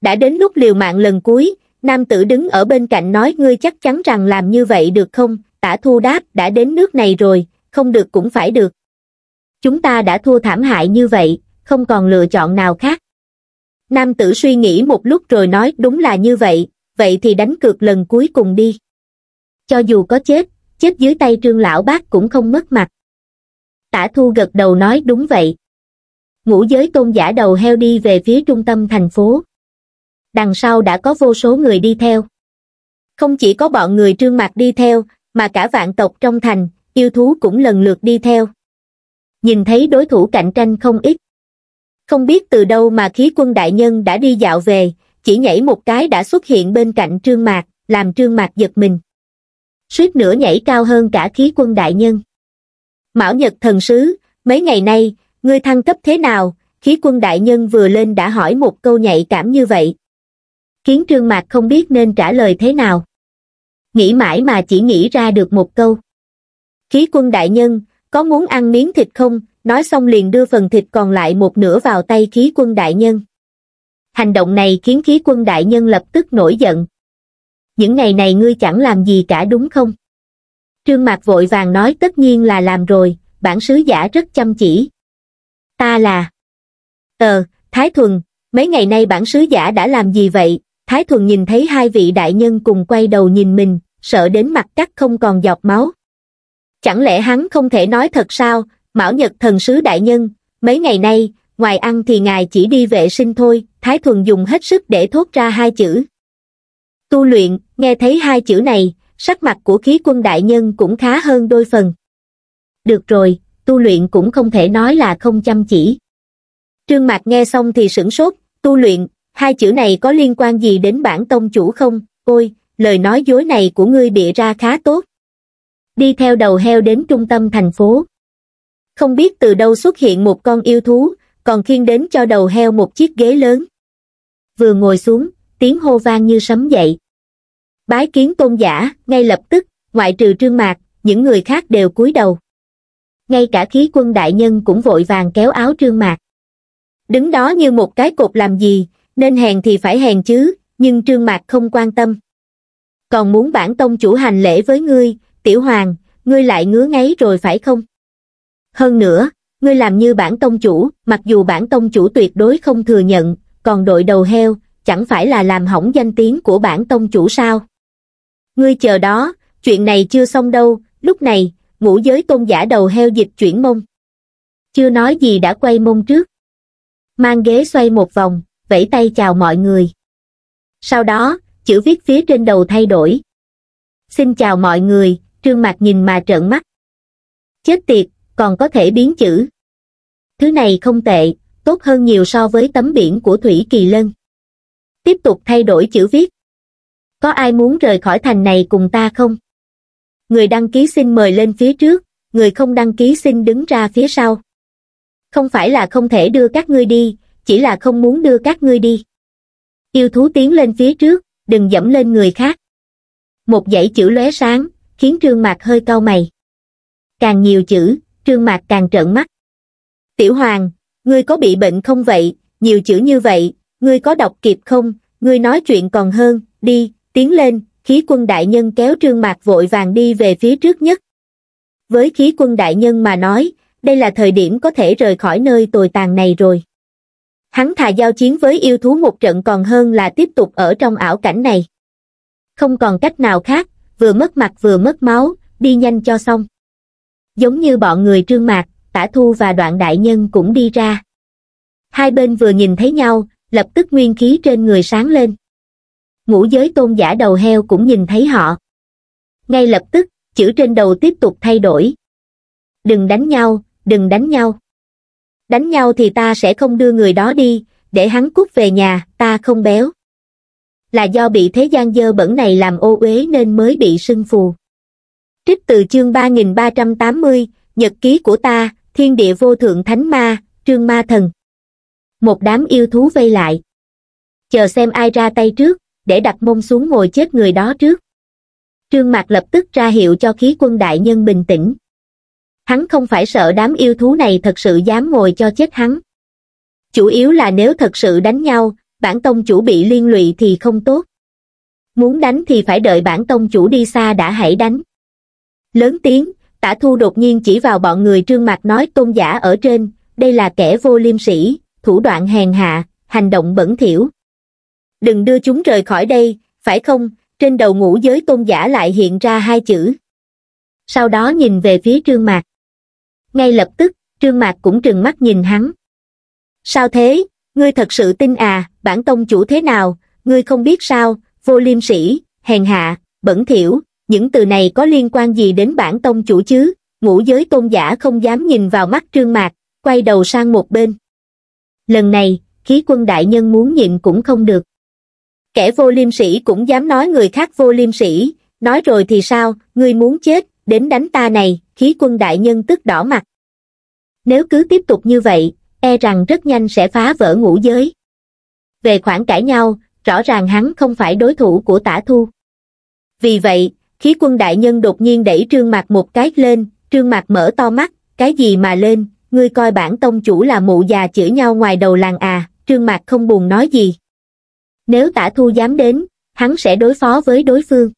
đã đến lúc liều mạng lần cuối nam tử đứng ở bên cạnh nói ngươi chắc chắn rằng làm như vậy được không tả thu đáp đã đến nước này rồi không được cũng phải được chúng ta đã thua thảm hại như vậy, không còn lựa chọn nào khác. Nam tử suy nghĩ một lúc rồi nói đúng là như vậy, vậy thì đánh cược lần cuối cùng đi. Cho dù có chết, chết dưới tay trương lão bác cũng không mất mặt. Tả thu gật đầu nói đúng vậy. Ngũ giới tôn giả đầu heo đi về phía trung tâm thành phố. Đằng sau đã có vô số người đi theo. Không chỉ có bọn người trương mặt đi theo, mà cả vạn tộc trong thành, yêu thú cũng lần lượt đi theo nhìn thấy đối thủ cạnh tranh không ít. Không biết từ đâu mà khí quân đại nhân đã đi dạo về, chỉ nhảy một cái đã xuất hiện bên cạnh trương mạc, làm trương mạc giật mình. Suýt nữa nhảy cao hơn cả khí quân đại nhân. Mão Nhật thần sứ, mấy ngày nay, ngươi thăng cấp thế nào? Khí quân đại nhân vừa lên đã hỏi một câu nhạy cảm như vậy. Khiến trương mạc không biết nên trả lời thế nào. Nghĩ mãi mà chỉ nghĩ ra được một câu. Khí quân đại nhân, có muốn ăn miếng thịt không, nói xong liền đưa phần thịt còn lại một nửa vào tay khí quân đại nhân. Hành động này khiến khí quân đại nhân lập tức nổi giận. Những ngày này ngươi chẳng làm gì cả đúng không? Trương Mạc vội vàng nói tất nhiên là làm rồi, bản sứ giả rất chăm chỉ. Ta là... Ờ, Thái Thuần, mấy ngày nay bản sứ giả đã làm gì vậy? Thái Thuần nhìn thấy hai vị đại nhân cùng quay đầu nhìn mình, sợ đến mặt cắt không còn giọt máu. Chẳng lẽ hắn không thể nói thật sao, Mão Nhật thần sứ đại nhân, mấy ngày nay, ngoài ăn thì ngài chỉ đi vệ sinh thôi, Thái Thuần dùng hết sức để thốt ra hai chữ. Tu luyện, nghe thấy hai chữ này, sắc mặt của khí quân đại nhân cũng khá hơn đôi phần. Được rồi, tu luyện cũng không thể nói là không chăm chỉ. Trương Mạc nghe xong thì sửng sốt, tu luyện, hai chữ này có liên quan gì đến bản tông chủ không? Ôi, lời nói dối này của ngươi bịa ra khá tốt đi theo đầu heo đến trung tâm thành phố. Không biết từ đâu xuất hiện một con yêu thú, còn khiêng đến cho đầu heo một chiếc ghế lớn. Vừa ngồi xuống, tiếng hô vang như sấm dậy. Bái kiến tôn giả, ngay lập tức, ngoại trừ trương mạc, những người khác đều cúi đầu. Ngay cả khí quân đại nhân cũng vội vàng kéo áo trương mạc. Đứng đó như một cái cột làm gì, nên hèn thì phải hèn chứ, nhưng trương mạc không quan tâm. Còn muốn bản tông chủ hành lễ với ngươi, tiểu hoàng, ngươi lại ngứa ngáy rồi phải không? Hơn nữa, ngươi làm như bản tông chủ, mặc dù bản tông chủ tuyệt đối không thừa nhận, còn đội đầu heo, chẳng phải là làm hỏng danh tiếng của bản tông chủ sao? Ngươi chờ đó, chuyện này chưa xong đâu, lúc này, ngũ giới tôn giả đầu heo dịch chuyển mông. Chưa nói gì đã quay mông trước. Mang ghế xoay một vòng, vẫy tay chào mọi người. Sau đó, chữ viết phía trên đầu thay đổi. Xin chào mọi người, trương mạc nhìn mà trợn mắt chết tiệt còn có thể biến chữ thứ này không tệ tốt hơn nhiều so với tấm biển của thủy kỳ lân tiếp tục thay đổi chữ viết có ai muốn rời khỏi thành này cùng ta không người đăng ký xin mời lên phía trước người không đăng ký xin đứng ra phía sau không phải là không thể đưa các ngươi đi chỉ là không muốn đưa các ngươi đi yêu thú tiến lên phía trước đừng dẫm lên người khác một dãy chữ lóe sáng khiến trương mạc hơi cau mày càng nhiều chữ trương mạc càng trợn mắt tiểu hoàng ngươi có bị bệnh không vậy nhiều chữ như vậy ngươi có đọc kịp không ngươi nói chuyện còn hơn đi tiến lên khí quân đại nhân kéo trương mạc vội vàng đi về phía trước nhất với khí quân đại nhân mà nói đây là thời điểm có thể rời khỏi nơi tồi tàn này rồi hắn thà giao chiến với yêu thú một trận còn hơn là tiếp tục ở trong ảo cảnh này không còn cách nào khác vừa mất mặt vừa mất máu đi nhanh cho xong giống như bọn người trương mạc tả thu và đoạn đại nhân cũng đi ra hai bên vừa nhìn thấy nhau lập tức nguyên khí trên người sáng lên ngũ giới tôn giả đầu heo cũng nhìn thấy họ ngay lập tức chữ trên đầu tiếp tục thay đổi đừng đánh nhau đừng đánh nhau đánh nhau thì ta sẽ không đưa người đó đi để hắn cút về nhà ta không béo là do bị thế gian dơ bẩn này làm ô uế nên mới bị sưng phù. Trích từ chương 3380, Nhật ký của ta, Thiên địa vô thượng thánh ma, trương ma thần. Một đám yêu thú vây lại. Chờ xem ai ra tay trước, để đặt mông xuống ngồi chết người đó trước. Trương Mạc lập tức ra hiệu cho khí quân đại nhân bình tĩnh. Hắn không phải sợ đám yêu thú này thật sự dám ngồi cho chết hắn. Chủ yếu là nếu thật sự đánh nhau, bản tông chủ bị liên lụy thì không tốt muốn đánh thì phải đợi bản tông chủ đi xa đã hãy đánh lớn tiếng tả thu đột nhiên chỉ vào bọn người trương mặt nói tôn giả ở trên đây là kẻ vô liêm sĩ thủ đoạn hèn hạ hành động bẩn thỉu đừng đưa chúng rời khỏi đây phải không trên đầu ngũ giới tôn giả lại hiện ra hai chữ sau đó nhìn về phía trương mạc ngay lập tức trương mạc cũng trừng mắt nhìn hắn sao thế ngươi thật sự tin à bản tông chủ thế nào ngươi không biết sao vô liêm sĩ hèn hạ bẩn thỉu những từ này có liên quan gì đến bản tông chủ chứ ngũ giới tôn giả không dám nhìn vào mắt trương mạc quay đầu sang một bên lần này khí quân đại nhân muốn nhịn cũng không được kẻ vô liêm sĩ cũng dám nói người khác vô liêm sĩ nói rồi thì sao ngươi muốn chết đến đánh ta này khí quân đại nhân tức đỏ mặt nếu cứ tiếp tục như vậy e rằng rất nhanh sẽ phá vỡ ngũ giới. Về khoảng cãi nhau, rõ ràng hắn không phải đối thủ của tả thu. Vì vậy, khí quân đại nhân đột nhiên đẩy trương mặt một cái lên, trương mặt mở to mắt, cái gì mà lên, ngươi coi bản tông chủ là mụ già chửi nhau ngoài đầu làng à, trương mặt không buồn nói gì. Nếu tả thu dám đến, hắn sẽ đối phó với đối phương.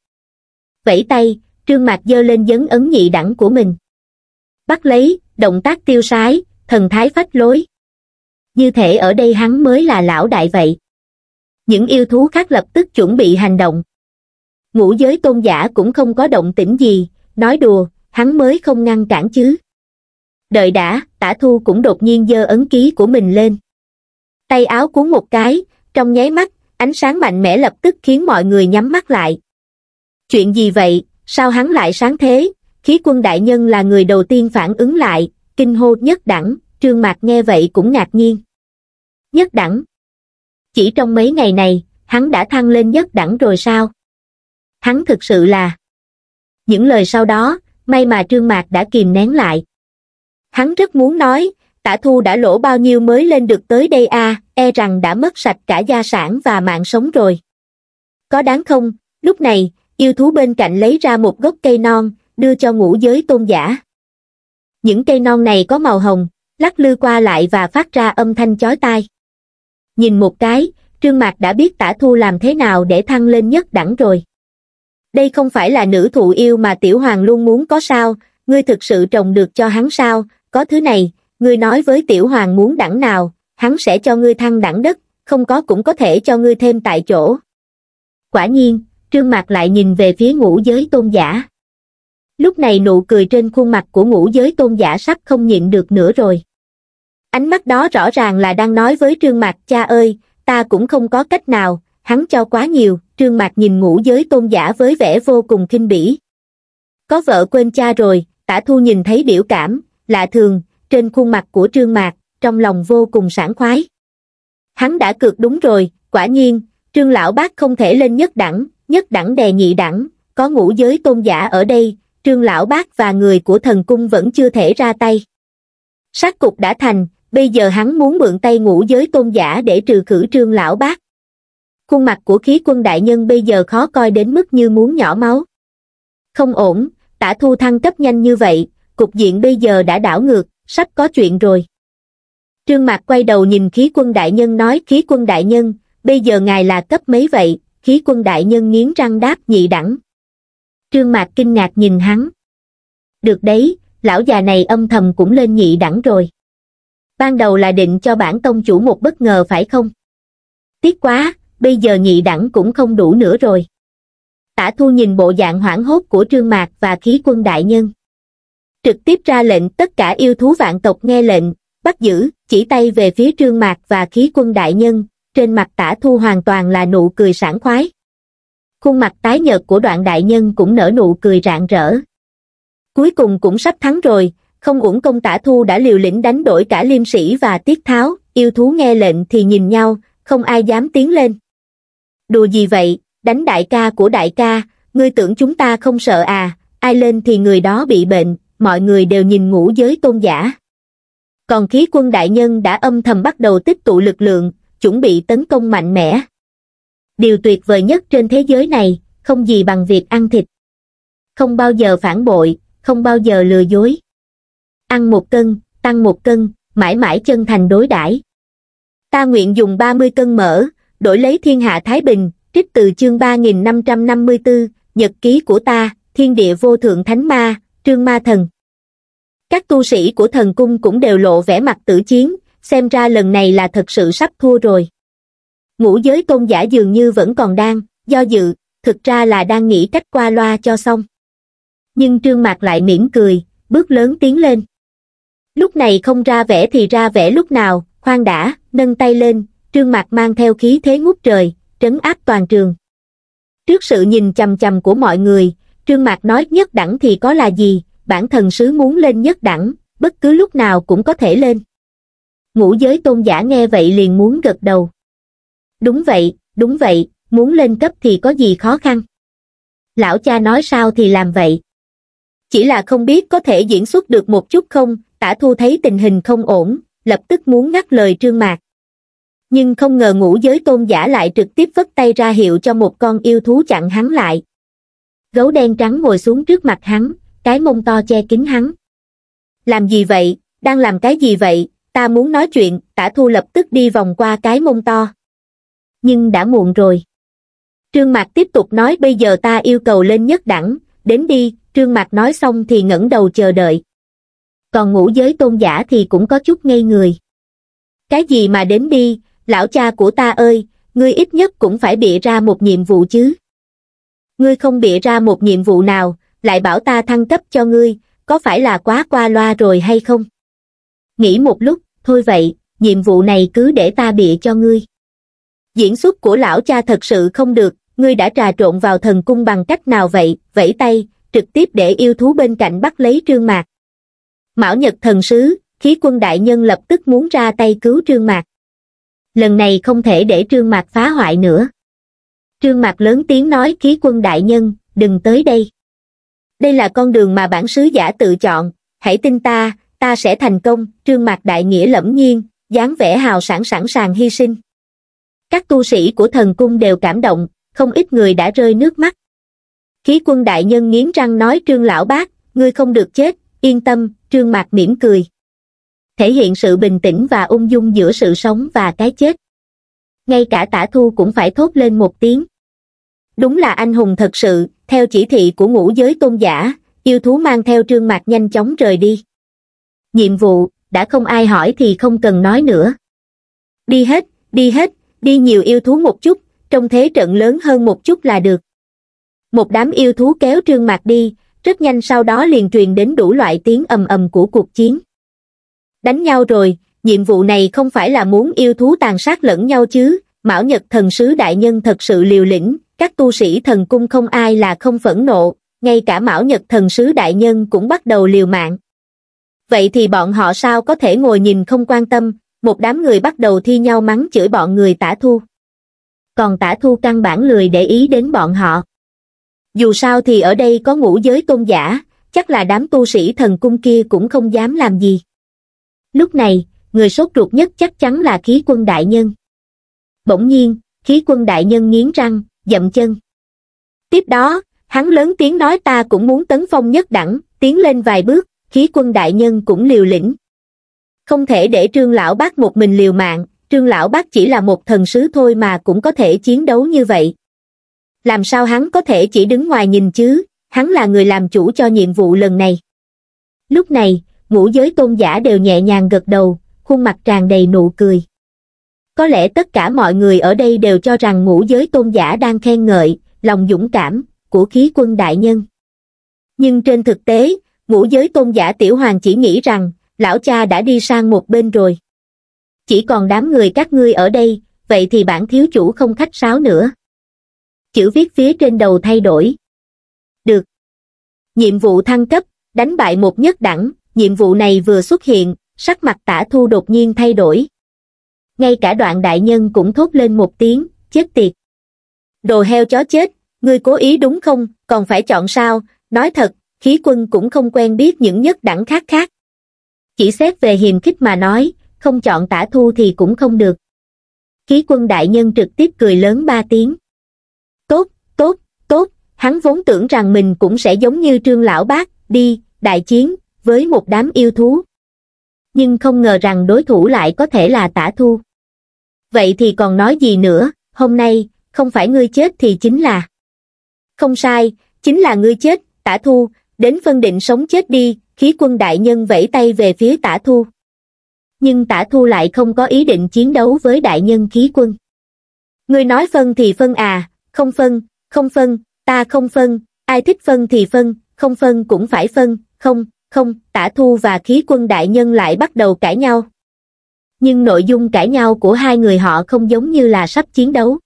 Vẫy tay, trương mặt giơ lên dấn ấn nhị đẳng của mình. Bắt lấy, động tác tiêu sái, thần thái phách lối như thể ở đây hắn mới là lão đại vậy những yêu thú khác lập tức chuẩn bị hành động ngũ giới tôn giả cũng không có động tĩnh gì nói đùa hắn mới không ngăn cản chứ đợi đã tả thu cũng đột nhiên dơ ấn ký của mình lên tay áo cuốn một cái trong nháy mắt ánh sáng mạnh mẽ lập tức khiến mọi người nhắm mắt lại chuyện gì vậy sao hắn lại sáng thế khí quân đại nhân là người đầu tiên phản ứng lại kinh hô nhất đẳng Trương Mạc nghe vậy cũng ngạc nhiên. Nhất đẳng. Chỉ trong mấy ngày này, hắn đã thăng lên nhất đẳng rồi sao? Hắn thực sự là... Những lời sau đó, may mà Trương Mạc đã kìm nén lại. Hắn rất muốn nói, tả thu đã lỗ bao nhiêu mới lên được tới đây a à, e rằng đã mất sạch cả gia sản và mạng sống rồi. Có đáng không, lúc này, yêu thú bên cạnh lấy ra một gốc cây non, đưa cho ngũ giới tôn giả. Những cây non này có màu hồng, lắc lư qua lại và phát ra âm thanh chói tai. Nhìn một cái, Trương Mạc đã biết tả thu làm thế nào để thăng lên nhất đẳng rồi. Đây không phải là nữ thụ yêu mà Tiểu Hoàng luôn muốn có sao, ngươi thực sự trồng được cho hắn sao, có thứ này, ngươi nói với Tiểu Hoàng muốn đẳng nào, hắn sẽ cho ngươi thăng đẳng đất, không có cũng có thể cho ngươi thêm tại chỗ. Quả nhiên, Trương Mạc lại nhìn về phía ngũ giới tôn giả lúc này nụ cười trên khuôn mặt của ngũ giới tôn giả sắp không nhịn được nữa rồi ánh mắt đó rõ ràng là đang nói với trương mạc cha ơi ta cũng không có cách nào hắn cho quá nhiều trương mạc nhìn ngũ giới tôn giả với vẻ vô cùng kinh bỉ có vợ quên cha rồi tả thu nhìn thấy biểu cảm lạ thường trên khuôn mặt của trương mạc trong lòng vô cùng sảng khoái hắn đã cược đúng rồi quả nhiên trương lão bác không thể lên nhất đẳng nhất đẳng đè nhị đẳng có ngũ giới tôn giả ở đây trương lão bác và người của thần cung vẫn chưa thể ra tay. Sát cục đã thành, bây giờ hắn muốn mượn tay ngũ giới tôn giả để trừ khử trương lão bác. Khuôn mặt của khí quân đại nhân bây giờ khó coi đến mức như muốn nhỏ máu. Không ổn, tả thu thăng cấp nhanh như vậy, cục diện bây giờ đã đảo ngược, sắp có chuyện rồi. Trương Mạc quay đầu nhìn khí quân đại nhân nói khí quân đại nhân, bây giờ ngài là cấp mấy vậy, khí quân đại nhân nghiến răng đáp nhị đẳng, trương mạc kinh ngạc nhìn hắn được đấy lão già này âm thầm cũng lên nhị đẳng rồi ban đầu là định cho bản tông chủ một bất ngờ phải không tiếc quá bây giờ nhị đẳng cũng không đủ nữa rồi tả thu nhìn bộ dạng hoảng hốt của trương mạc và khí quân đại nhân trực tiếp ra lệnh tất cả yêu thú vạn tộc nghe lệnh bắt giữ chỉ tay về phía trương mạc và khí quân đại nhân trên mặt tả thu hoàn toàn là nụ cười sảng khoái khuôn mặt tái nhợt của đoạn đại nhân cũng nở nụ cười rạng rỡ cuối cùng cũng sắp thắng rồi không uổng công tả thu đã liều lĩnh đánh đổi cả liêm sĩ và tiết tháo yêu thú nghe lệnh thì nhìn nhau không ai dám tiến lên đùa gì vậy đánh đại ca của đại ca ngươi tưởng chúng ta không sợ à ai lên thì người đó bị bệnh mọi người đều nhìn ngủ giới tôn giả còn khí quân đại nhân đã âm thầm bắt đầu tích tụ lực lượng chuẩn bị tấn công mạnh mẽ điều tuyệt vời nhất trên thế giới này không gì bằng việc ăn thịt không bao giờ phản bội không bao giờ lừa dối ăn một cân tăng một cân mãi mãi chân thành đối đãi ta nguyện dùng 30 cân mỡ đổi lấy thiên hạ thái bình trích từ chương 3554, nhật ký của ta thiên địa vô thượng thánh ma trương ma thần các tu sĩ của thần cung cũng đều lộ vẻ mặt tử chiến xem ra lần này là thật sự sắp thua rồi ngũ giới tôn giả dường như vẫn còn đang, do dự, thực ra là đang nghĩ cách qua loa cho xong. Nhưng trương mạc lại mỉm cười, bước lớn tiến lên. Lúc này không ra vẻ thì ra vẻ lúc nào, khoan đã, nâng tay lên, trương mạc mang theo khí thế ngút trời, trấn áp toàn trường. Trước sự nhìn chầm chầm của mọi người, trương mạc nói nhất đẳng thì có là gì, bản thần sứ muốn lên nhất đẳng, bất cứ lúc nào cũng có thể lên. Ngũ giới tôn giả nghe vậy liền muốn gật đầu đúng vậy, đúng vậy, muốn lên cấp thì có gì khó khăn. Lão cha nói sao thì làm vậy. Chỉ là không biết có thể diễn xuất được một chút không, tả thu thấy tình hình không ổn, lập tức muốn ngắt lời trương mạc. Nhưng không ngờ ngũ giới tôn giả lại trực tiếp vất tay ra hiệu cho một con yêu thú chặn hắn lại. Gấu đen trắng ngồi xuống trước mặt hắn, cái mông to che kín hắn. Làm gì vậy, đang làm cái gì vậy, ta muốn nói chuyện, tả thu lập tức đi vòng qua cái mông to nhưng đã muộn rồi trương mạc tiếp tục nói bây giờ ta yêu cầu lên nhất đẳng đến đi trương mạc nói xong thì ngẩng đầu chờ đợi còn ngũ giới tôn giả thì cũng có chút ngây người cái gì mà đến đi lão cha của ta ơi ngươi ít nhất cũng phải bịa ra một nhiệm vụ chứ ngươi không bịa ra một nhiệm vụ nào lại bảo ta thăng cấp cho ngươi có phải là quá qua loa rồi hay không nghĩ một lúc thôi vậy nhiệm vụ này cứ để ta bịa cho ngươi Diễn xuất của lão cha thật sự không được, ngươi đã trà trộn vào thần cung bằng cách nào vậy, vẫy tay, trực tiếp để yêu thú bên cạnh bắt lấy trương mạc. Mão Nhật thần sứ, khí quân đại nhân lập tức muốn ra tay cứu trương mạc. Lần này không thể để trương mạc phá hoại nữa. Trương mạc lớn tiếng nói khí quân đại nhân, đừng tới đây. Đây là con đường mà bản sứ giả tự chọn, hãy tin ta, ta sẽ thành công, trương mạc đại nghĩa lẫm nhiên, dáng vẻ hào sản sẵn sàng hy sinh các tu sĩ của thần cung đều cảm động không ít người đã rơi nước mắt khí quân đại nhân nghiến răng nói trương lão bác ngươi không được chết yên tâm trương mạc mỉm cười thể hiện sự bình tĩnh và ung dung giữa sự sống và cái chết ngay cả tả thu cũng phải thốt lên một tiếng đúng là anh hùng thật sự theo chỉ thị của ngũ giới tôn giả yêu thú mang theo trương mạc nhanh chóng rời đi nhiệm vụ đã không ai hỏi thì không cần nói nữa đi hết đi hết đi nhiều yêu thú một chút trong thế trận lớn hơn một chút là được một đám yêu thú kéo trương mạc đi rất nhanh sau đó liền truyền đến đủ loại tiếng ầm ầm của cuộc chiến đánh nhau rồi nhiệm vụ này không phải là muốn yêu thú tàn sát lẫn nhau chứ mão nhật thần sứ đại nhân thật sự liều lĩnh các tu sĩ thần cung không ai là không phẫn nộ ngay cả mão nhật thần sứ đại nhân cũng bắt đầu liều mạng vậy thì bọn họ sao có thể ngồi nhìn không quan tâm một đám người bắt đầu thi nhau mắng chửi bọn người tả thu. Còn tả thu căn bản lười để ý đến bọn họ. Dù sao thì ở đây có ngũ giới tôn giả, chắc là đám tu sĩ thần cung kia cũng không dám làm gì. Lúc này, người sốt ruột nhất chắc chắn là khí quân đại nhân. Bỗng nhiên, khí quân đại nhân nghiến răng, dậm chân. Tiếp đó, hắn lớn tiếng nói ta cũng muốn tấn phong nhất đẳng, tiến lên vài bước, khí quân đại nhân cũng liều lĩnh, không thể để trương lão bác một mình liều mạng trương lão bác chỉ là một thần sứ thôi mà cũng có thể chiến đấu như vậy làm sao hắn có thể chỉ đứng ngoài nhìn chứ hắn là người làm chủ cho nhiệm vụ lần này lúc này ngũ giới tôn giả đều nhẹ nhàng gật đầu khuôn mặt tràn đầy nụ cười có lẽ tất cả mọi người ở đây đều cho rằng ngũ giới tôn giả đang khen ngợi lòng dũng cảm của khí quân đại nhân nhưng trên thực tế ngũ giới tôn giả tiểu hoàng chỉ nghĩ rằng lão cha đã đi sang một bên rồi. Chỉ còn đám người các ngươi ở đây, vậy thì bản thiếu chủ không khách sáo nữa. Chữ viết phía trên đầu thay đổi. Được. Nhiệm vụ thăng cấp, đánh bại một nhất đẳng, nhiệm vụ này vừa xuất hiện, sắc mặt tả thu đột nhiên thay đổi. Ngay cả đoạn đại nhân cũng thốt lên một tiếng, chết tiệt. Đồ heo chó chết, ngươi cố ý đúng không, còn phải chọn sao, nói thật, khí quân cũng không quen biết những nhất đẳng khác khác chỉ xét về hiềm khích mà nói không chọn tả thu thì cũng không được khí quân đại nhân trực tiếp cười lớn ba tiếng tốt tốt tốt hắn vốn tưởng rằng mình cũng sẽ giống như trương lão bác đi đại chiến với một đám yêu thú nhưng không ngờ rằng đối thủ lại có thể là tả thu vậy thì còn nói gì nữa hôm nay không phải ngươi chết thì chính là không sai chính là ngươi chết tả thu đến phân định sống chết đi khí quân đại nhân vẫy tay về phía tả thu. Nhưng tả thu lại không có ý định chiến đấu với đại nhân khí quân. Người nói phân thì phân à, không phân, không phân, ta không phân, ai thích phân thì phân, không phân cũng phải phân, không, không, tả thu và khí quân đại nhân lại bắt đầu cãi nhau. Nhưng nội dung cãi nhau của hai người họ không giống như là sắp chiến đấu.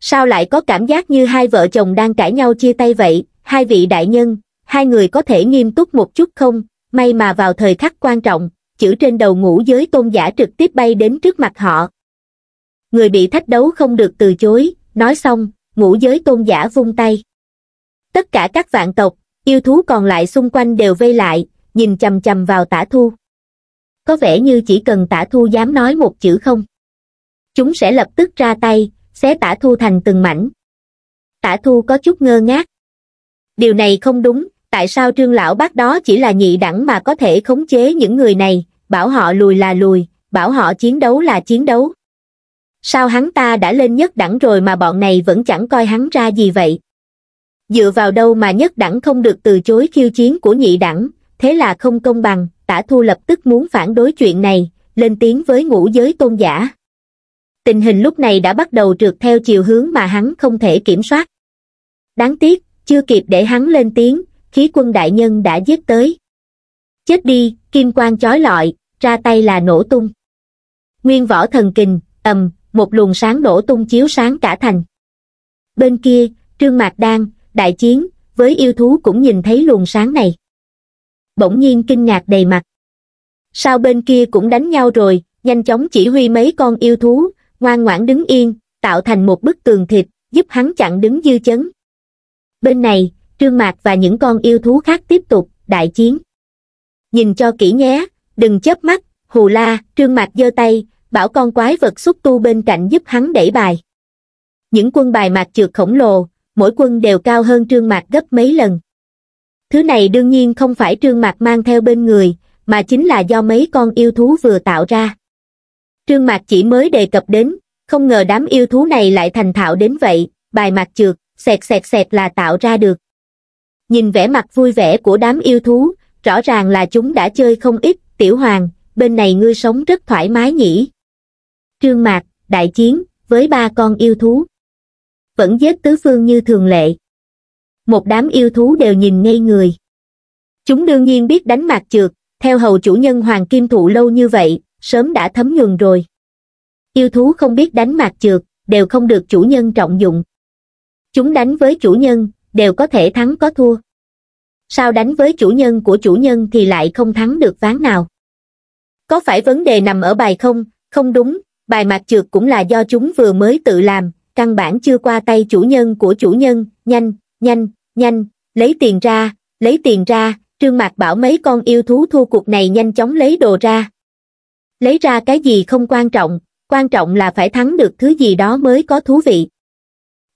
Sao lại có cảm giác như hai vợ chồng đang cãi nhau chia tay vậy, hai vị đại nhân, hai người có thể nghiêm túc một chút không, may mà vào thời khắc quan trọng, chữ trên đầu ngũ giới tôn giả trực tiếp bay đến trước mặt họ. Người bị thách đấu không được từ chối, nói xong, ngũ giới tôn giả vung tay. Tất cả các vạn tộc, yêu thú còn lại xung quanh đều vây lại, nhìn chầm chầm vào tả thu. Có vẻ như chỉ cần tả thu dám nói một chữ không. Chúng sẽ lập tức ra tay, xé tả thu thành từng mảnh. Tả thu có chút ngơ ngác. Điều này không đúng, tại sao trương lão bác đó chỉ là nhị đẳng mà có thể khống chế những người này, bảo họ lùi là lùi, bảo họ chiến đấu là chiến đấu. Sao hắn ta đã lên nhất đẳng rồi mà bọn này vẫn chẳng coi hắn ra gì vậy? Dựa vào đâu mà nhất đẳng không được từ chối khiêu chiến của nhị đẳng, thế là không công bằng, tả thu lập tức muốn phản đối chuyện này, lên tiếng với ngũ giới tôn giả. Tình hình lúc này đã bắt đầu trượt theo chiều hướng mà hắn không thể kiểm soát. Đáng tiếc, chưa kịp để hắn lên tiếng, khí quân đại nhân đã giết tới chết đi kim quang chói lọi ra tay là nổ tung nguyên võ thần kình ầm một luồng sáng nổ tung chiếu sáng cả thành bên kia trương mạc đan đại chiến với yêu thú cũng nhìn thấy luồng sáng này bỗng nhiên kinh ngạc đầy mặt sao bên kia cũng đánh nhau rồi nhanh chóng chỉ huy mấy con yêu thú ngoan ngoãn đứng yên tạo thành một bức tường thịt giúp hắn chặn đứng dư chấn bên này trương mạc và những con yêu thú khác tiếp tục đại chiến nhìn cho kỹ nhé đừng chớp mắt hù la trương mạc giơ tay bảo con quái vật xúc tu bên cạnh giúp hắn đẩy bài những quân bài mạc trượt khổng lồ mỗi quân đều cao hơn trương mạc gấp mấy lần thứ này đương nhiên không phải trương mạc mang theo bên người mà chính là do mấy con yêu thú vừa tạo ra trương mạc chỉ mới đề cập đến không ngờ đám yêu thú này lại thành thạo đến vậy bài mạc trượt xẹt xẹt xẹt là tạo ra được nhìn vẻ mặt vui vẻ của đám yêu thú rõ ràng là chúng đã chơi không ít tiểu hoàng bên này ngươi sống rất thoải mái nhỉ trương mạc đại chiến với ba con yêu thú vẫn giết tứ phương như thường lệ một đám yêu thú đều nhìn ngây người chúng đương nhiên biết đánh mạc trượt theo hầu chủ nhân hoàng kim thụ lâu như vậy sớm đã thấm nhuần rồi yêu thú không biết đánh mạc trượt đều không được chủ nhân trọng dụng chúng đánh với chủ nhân đều có thể thắng có thua. Sao đánh với chủ nhân của chủ nhân thì lại không thắng được ván nào? Có phải vấn đề nằm ở bài không? Không đúng, bài mặt trượt cũng là do chúng vừa mới tự làm, căn bản chưa qua tay chủ nhân của chủ nhân, nhanh, nhanh, nhanh, lấy tiền ra, lấy tiền ra, trương mạc bảo mấy con yêu thú thua cuộc này nhanh chóng lấy đồ ra. Lấy ra cái gì không quan trọng, quan trọng là phải thắng được thứ gì đó mới có thú vị.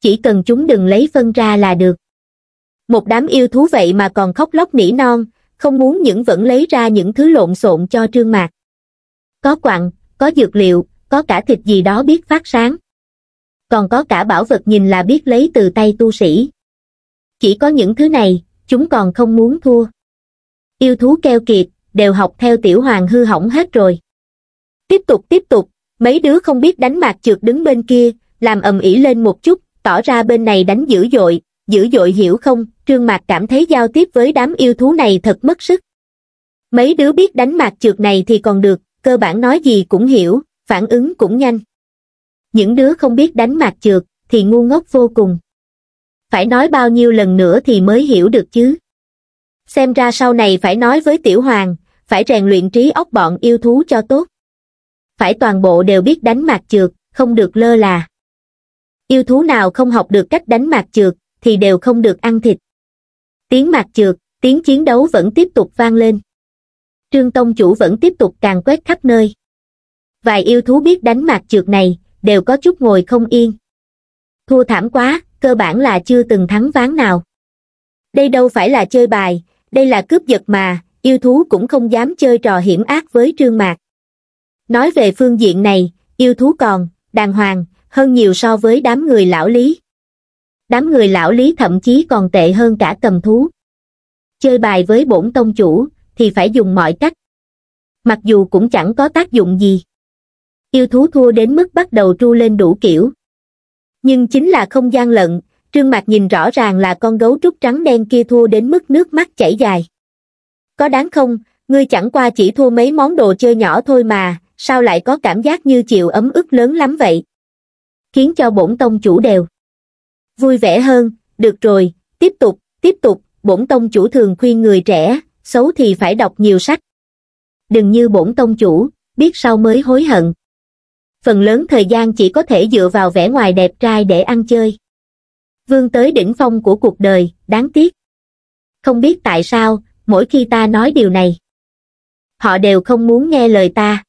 Chỉ cần chúng đừng lấy phân ra là được một đám yêu thú vậy mà còn khóc lóc nỉ non không muốn những vẫn lấy ra những thứ lộn xộn cho trương mạc có quặng có dược liệu có cả thịt gì đó biết phát sáng còn có cả bảo vật nhìn là biết lấy từ tay tu sĩ chỉ có những thứ này chúng còn không muốn thua yêu thú keo kiệt đều học theo tiểu hoàng hư hỏng hết rồi tiếp tục tiếp tục mấy đứa không biết đánh mạc trượt đứng bên kia làm ầm ĩ lên một chút tỏ ra bên này đánh dữ dội dữ dội hiểu không trương mạc cảm thấy giao tiếp với đám yêu thú này thật mất sức mấy đứa biết đánh mạc trượt này thì còn được cơ bản nói gì cũng hiểu phản ứng cũng nhanh những đứa không biết đánh mạc trượt thì ngu ngốc vô cùng phải nói bao nhiêu lần nữa thì mới hiểu được chứ xem ra sau này phải nói với tiểu hoàng phải rèn luyện trí óc bọn yêu thú cho tốt phải toàn bộ đều biết đánh mạc trượt không được lơ là yêu thú nào không học được cách đánh mạc trượt thì đều không được ăn thịt tiếng mạc trượt, tiếng chiến đấu vẫn tiếp tục vang lên trương tông chủ vẫn tiếp tục càng quét khắp nơi vài yêu thú biết đánh mạc trượt này đều có chút ngồi không yên thua thảm quá cơ bản là chưa từng thắng ván nào đây đâu phải là chơi bài đây là cướp giật mà yêu thú cũng không dám chơi trò hiểm ác với trương mạc nói về phương diện này yêu thú còn đàng hoàng hơn nhiều so với đám người lão lý đám người lão lý thậm chí còn tệ hơn cả cầm thú chơi bài với bổn tông chủ thì phải dùng mọi cách mặc dù cũng chẳng có tác dụng gì yêu thú thua đến mức bắt đầu tru lên đủ kiểu nhưng chính là không gian lận trương mạc nhìn rõ ràng là con gấu trúc trắng đen kia thua đến mức nước mắt chảy dài có đáng không ngươi chẳng qua chỉ thua mấy món đồ chơi nhỏ thôi mà sao lại có cảm giác như chịu ấm ức lớn lắm vậy khiến cho bổn tông chủ đều vui vẻ hơn, được rồi, tiếp tục, tiếp tục, bổn tông chủ thường khuyên người trẻ, xấu thì phải đọc nhiều sách. Đừng như bổn tông chủ, biết sau mới hối hận. Phần lớn thời gian chỉ có thể dựa vào vẻ ngoài đẹp trai để ăn chơi. Vương tới đỉnh phong của cuộc đời, đáng tiếc. Không biết tại sao, mỗi khi ta nói điều này, họ đều không muốn nghe lời ta.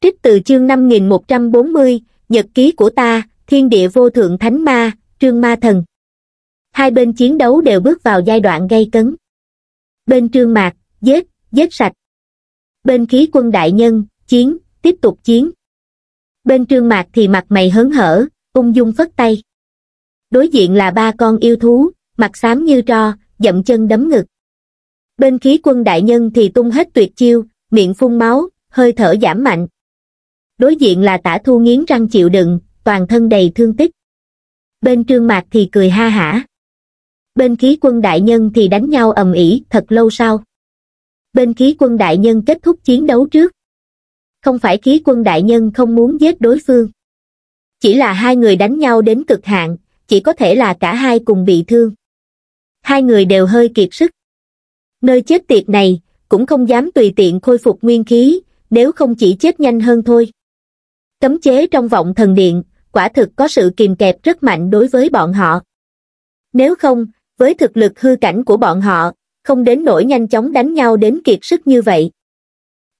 Trích từ chương 5140, Nhật ký của ta, Thiên địa vô thượng thánh ma, Trương Ma Thần. Hai bên chiến đấu đều bước vào giai đoạn gây cấn. Bên Trương Mạc, giết, giết sạch. Bên khí quân đại nhân, chiến, tiếp tục chiến. Bên Trương Mạc thì mặt mày hớn hở, ung dung phất tay. Đối diện là ba con yêu thú, mặt xám như tro, dậm chân đấm ngực. Bên khí quân đại nhân thì tung hết tuyệt chiêu, miệng phun máu, hơi thở giảm mạnh. Đối diện là tả thu nghiến răng chịu đựng, toàn thân đầy thương tích bên trương mạc thì cười ha hả bên khí quân đại nhân thì đánh nhau ầm ĩ thật lâu sau bên khí quân đại nhân kết thúc chiến đấu trước không phải khí quân đại nhân không muốn giết đối phương chỉ là hai người đánh nhau đến cực hạn chỉ có thể là cả hai cùng bị thương hai người đều hơi kiệt sức nơi chết tiệt này cũng không dám tùy tiện khôi phục nguyên khí nếu không chỉ chết nhanh hơn thôi cấm chế trong vọng thần điện quả thực có sự kìm kẹp rất mạnh đối với bọn họ. Nếu không, với thực lực hư cảnh của bọn họ, không đến nỗi nhanh chóng đánh nhau đến kiệt sức như vậy.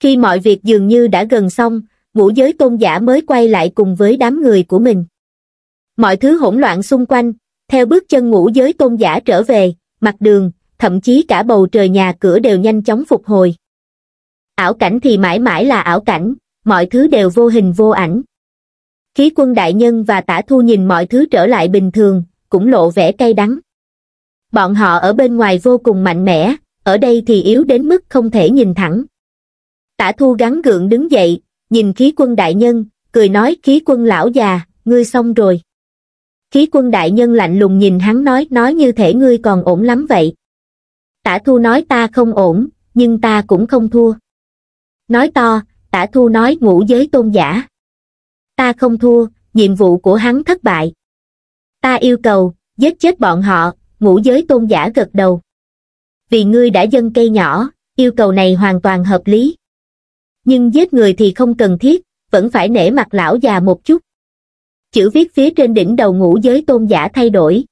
Khi mọi việc dường như đã gần xong, ngũ giới tôn giả mới quay lại cùng với đám người của mình. Mọi thứ hỗn loạn xung quanh, theo bước chân ngũ giới tôn giả trở về, mặt đường, thậm chí cả bầu trời nhà cửa đều nhanh chóng phục hồi. Ảo cảnh thì mãi mãi là ảo cảnh, mọi thứ đều vô hình vô ảnh. Khí quân đại nhân và tả thu nhìn mọi thứ trở lại bình thường, cũng lộ vẻ cay đắng. Bọn họ ở bên ngoài vô cùng mạnh mẽ, ở đây thì yếu đến mức không thể nhìn thẳng. Tả thu gắn gượng đứng dậy, nhìn khí quân đại nhân, cười nói khí quân lão già, ngươi xong rồi. Khí quân đại nhân lạnh lùng nhìn hắn nói nói như thể ngươi còn ổn lắm vậy. Tả thu nói ta không ổn, nhưng ta cũng không thua. Nói to, tả thu nói ngũ giới tôn giả ta không thua nhiệm vụ của hắn thất bại ta yêu cầu giết chết bọn họ ngũ giới tôn giả gật đầu vì ngươi đã dâng cây nhỏ yêu cầu này hoàn toàn hợp lý nhưng giết người thì không cần thiết vẫn phải nể mặt lão già một chút chữ viết phía trên đỉnh đầu ngũ giới tôn giả thay đổi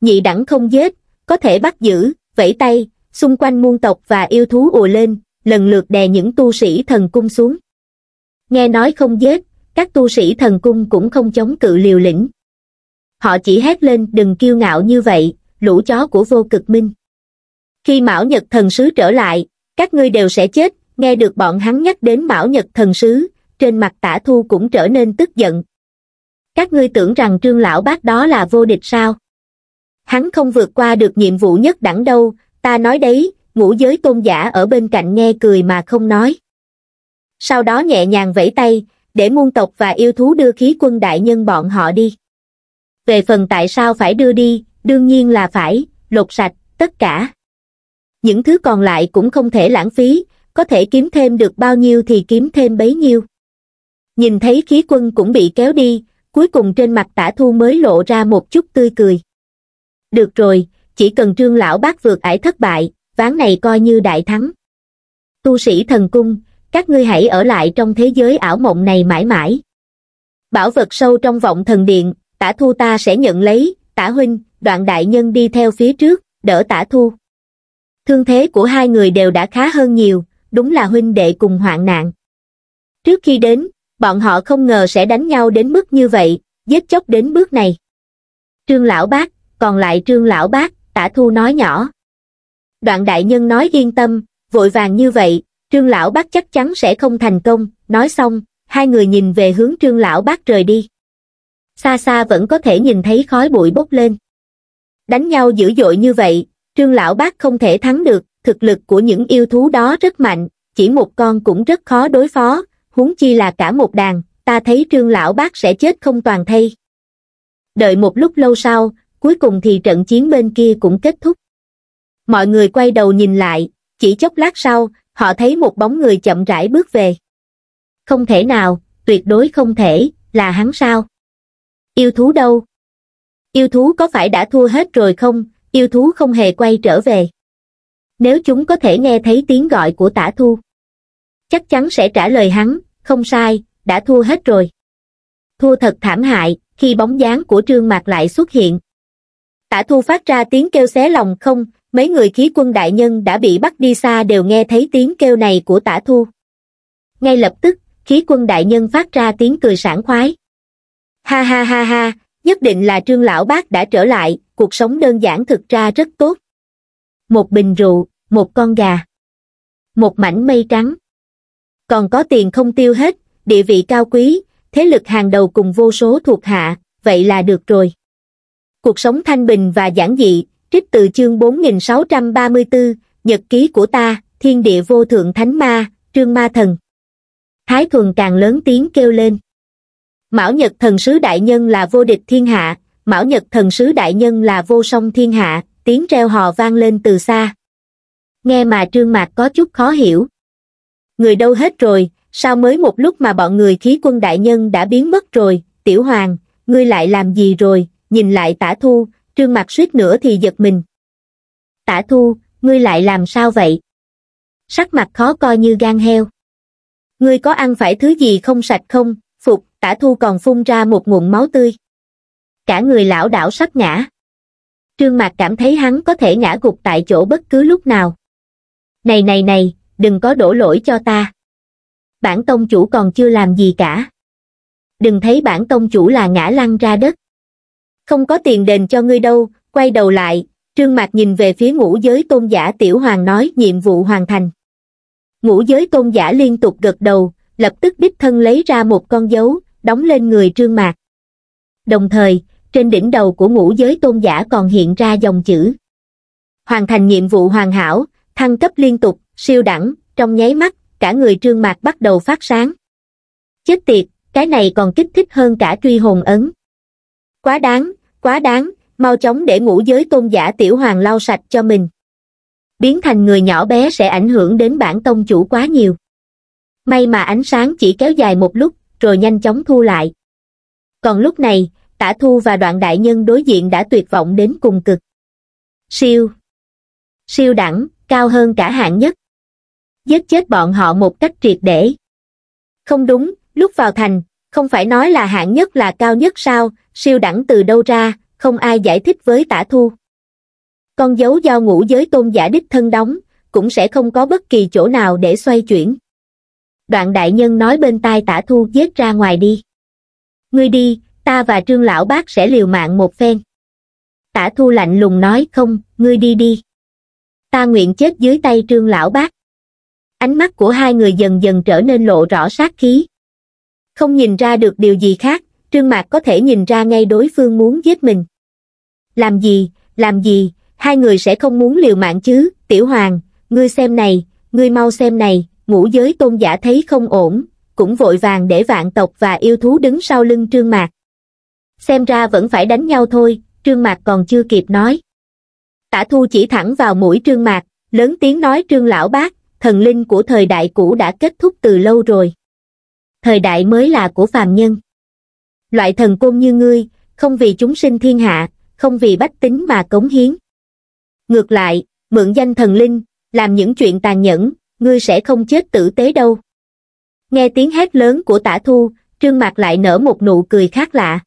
nhị đẳng không giết có thể bắt giữ vẫy tay xung quanh muôn tộc và yêu thú ùa lên lần lượt đè những tu sĩ thần cung xuống nghe nói không giết các tu sĩ thần cung cũng không chống cự liều lĩnh họ chỉ hét lên đừng kiêu ngạo như vậy lũ chó của vô cực minh khi mão nhật thần sứ trở lại các ngươi đều sẽ chết nghe được bọn hắn nhắc đến mão nhật thần sứ trên mặt tả thu cũng trở nên tức giận các ngươi tưởng rằng trương lão bác đó là vô địch sao hắn không vượt qua được nhiệm vụ nhất đẳng đâu ta nói đấy ngũ giới tôn giả ở bên cạnh nghe cười mà không nói sau đó nhẹ nhàng vẫy tay để muôn tộc và yêu thú đưa khí quân đại nhân bọn họ đi. Về phần tại sao phải đưa đi, đương nhiên là phải, lột sạch, tất cả. Những thứ còn lại cũng không thể lãng phí, có thể kiếm thêm được bao nhiêu thì kiếm thêm bấy nhiêu. Nhìn thấy khí quân cũng bị kéo đi, cuối cùng trên mặt tả thu mới lộ ra một chút tươi cười. Được rồi, chỉ cần trương lão bác vượt ải thất bại, ván này coi như đại thắng. Tu sĩ thần cung, các ngươi hãy ở lại trong thế giới ảo mộng này mãi mãi. Bảo vật sâu trong vọng thần điện, tả thu ta sẽ nhận lấy, tả huynh, đoạn đại nhân đi theo phía trước, đỡ tả thu. Thương thế của hai người đều đã khá hơn nhiều, đúng là huynh đệ cùng hoạn nạn. Trước khi đến, bọn họ không ngờ sẽ đánh nhau đến mức như vậy, giết chóc đến bước này. Trương lão bác, còn lại trương lão bác, tả thu nói nhỏ. Đoạn đại nhân nói yên tâm, vội vàng như vậy, Trương lão bác chắc chắn sẽ không thành công, nói xong, hai người nhìn về hướng trương lão bác rời đi. Xa xa vẫn có thể nhìn thấy khói bụi bốc lên. Đánh nhau dữ dội như vậy, trương lão bác không thể thắng được, thực lực của những yêu thú đó rất mạnh, chỉ một con cũng rất khó đối phó, huống chi là cả một đàn, ta thấy trương lão bác sẽ chết không toàn thây. Đợi một lúc lâu sau, cuối cùng thì trận chiến bên kia cũng kết thúc. Mọi người quay đầu nhìn lại, chỉ chốc lát sau, họ thấy một bóng người chậm rãi bước về. Không thể nào, tuyệt đối không thể, là hắn sao? Yêu thú đâu? Yêu thú có phải đã thua hết rồi không? Yêu thú không hề quay trở về. Nếu chúng có thể nghe thấy tiếng gọi của tả thu, chắc chắn sẽ trả lời hắn, không sai, đã thua hết rồi. Thua thật thảm hại, khi bóng dáng của trương mạc lại xuất hiện. Tả thu phát ra tiếng kêu xé lòng không, mấy người khí quân đại nhân đã bị bắt đi xa đều nghe thấy tiếng kêu này của tả thu. Ngay lập tức, khí quân đại nhân phát ra tiếng cười sảng khoái. Ha ha ha ha, nhất định là trương lão bác đã trở lại, cuộc sống đơn giản thực ra rất tốt. Một bình rượu, một con gà, một mảnh mây trắng. Còn có tiền không tiêu hết, địa vị cao quý, thế lực hàng đầu cùng vô số thuộc hạ, vậy là được rồi. Cuộc sống thanh bình và giản dị, trích từ chương 4634, Nhật ký của ta, thiên địa vô thượng thánh ma, trương ma thần. Thái thuần càng lớn tiếng kêu lên. Mão Nhật thần sứ đại nhân là vô địch thiên hạ, Mão Nhật thần sứ đại nhân là vô song thiên hạ, tiếng reo hò vang lên từ xa. Nghe mà trương mạc có chút khó hiểu. Người đâu hết rồi, sao mới một lúc mà bọn người khí quân đại nhân đã biến mất rồi, tiểu hoàng, ngươi lại làm gì rồi, nhìn lại tả thu, trương mặt suýt nữa thì giật mình. Tả thu, ngươi lại làm sao vậy? Sắc mặt khó coi như gan heo. Ngươi có ăn phải thứ gì không sạch không? Phục, tả thu còn phun ra một nguồn máu tươi. Cả người lão đảo sắp ngã. Trương mặt cảm thấy hắn có thể ngã gục tại chỗ bất cứ lúc nào. Này này này, đừng có đổ lỗi cho ta. Bản tông chủ còn chưa làm gì cả. Đừng thấy bản tông chủ là ngã lăn ra đất không có tiền đền cho ngươi đâu quay đầu lại trương mạc nhìn về phía ngũ giới tôn giả tiểu hoàng nói nhiệm vụ hoàn thành ngũ giới tôn giả liên tục gật đầu lập tức đích thân lấy ra một con dấu đóng lên người trương mạc đồng thời trên đỉnh đầu của ngũ giới tôn giả còn hiện ra dòng chữ hoàn thành nhiệm vụ hoàn hảo thăng cấp liên tục siêu đẳng trong nháy mắt cả người trương mạc bắt đầu phát sáng chết tiệt cái này còn kích thích hơn cả truy hồn ấn quá đáng quá đáng mau chóng để ngũ giới tôn giả tiểu hoàng lau sạch cho mình biến thành người nhỏ bé sẽ ảnh hưởng đến bản tông chủ quá nhiều may mà ánh sáng chỉ kéo dài một lúc rồi nhanh chóng thu lại còn lúc này tả thu và đoạn đại nhân đối diện đã tuyệt vọng đến cùng cực siêu siêu đẳng cao hơn cả hạng nhất giết chết bọn họ một cách triệt để không đúng lúc vào thành không phải nói là hạng nhất là cao nhất sao siêu đẳng từ đâu ra không ai giải thích với tả thu con dấu giao ngũ giới tôn giả đích thân đóng cũng sẽ không có bất kỳ chỗ nào để xoay chuyển đoạn đại nhân nói bên tai tả thu giết ra ngoài đi ngươi đi ta và trương lão bác sẽ liều mạng một phen tả thu lạnh lùng nói không ngươi đi đi ta nguyện chết dưới tay trương lão bác ánh mắt của hai người dần dần trở nên lộ rõ sát khí không nhìn ra được điều gì khác trương mạc có thể nhìn ra ngay đối phương muốn giết mình làm gì làm gì hai người sẽ không muốn liều mạng chứ tiểu hoàng ngươi xem này ngươi mau xem này ngũ giới tôn giả thấy không ổn cũng vội vàng để vạn tộc và yêu thú đứng sau lưng trương mạc xem ra vẫn phải đánh nhau thôi trương mạc còn chưa kịp nói tả thu chỉ thẳng vào mũi trương mạc lớn tiếng nói trương lão bác thần linh của thời đại cũ đã kết thúc từ lâu rồi thời đại mới là của phàm nhân loại thần côn như ngươi không vì chúng sinh thiên hạ không vì bách tính mà cống hiến ngược lại mượn danh thần linh làm những chuyện tàn nhẫn ngươi sẽ không chết tử tế đâu nghe tiếng hét lớn của tả thu trương mạc lại nở một nụ cười khác lạ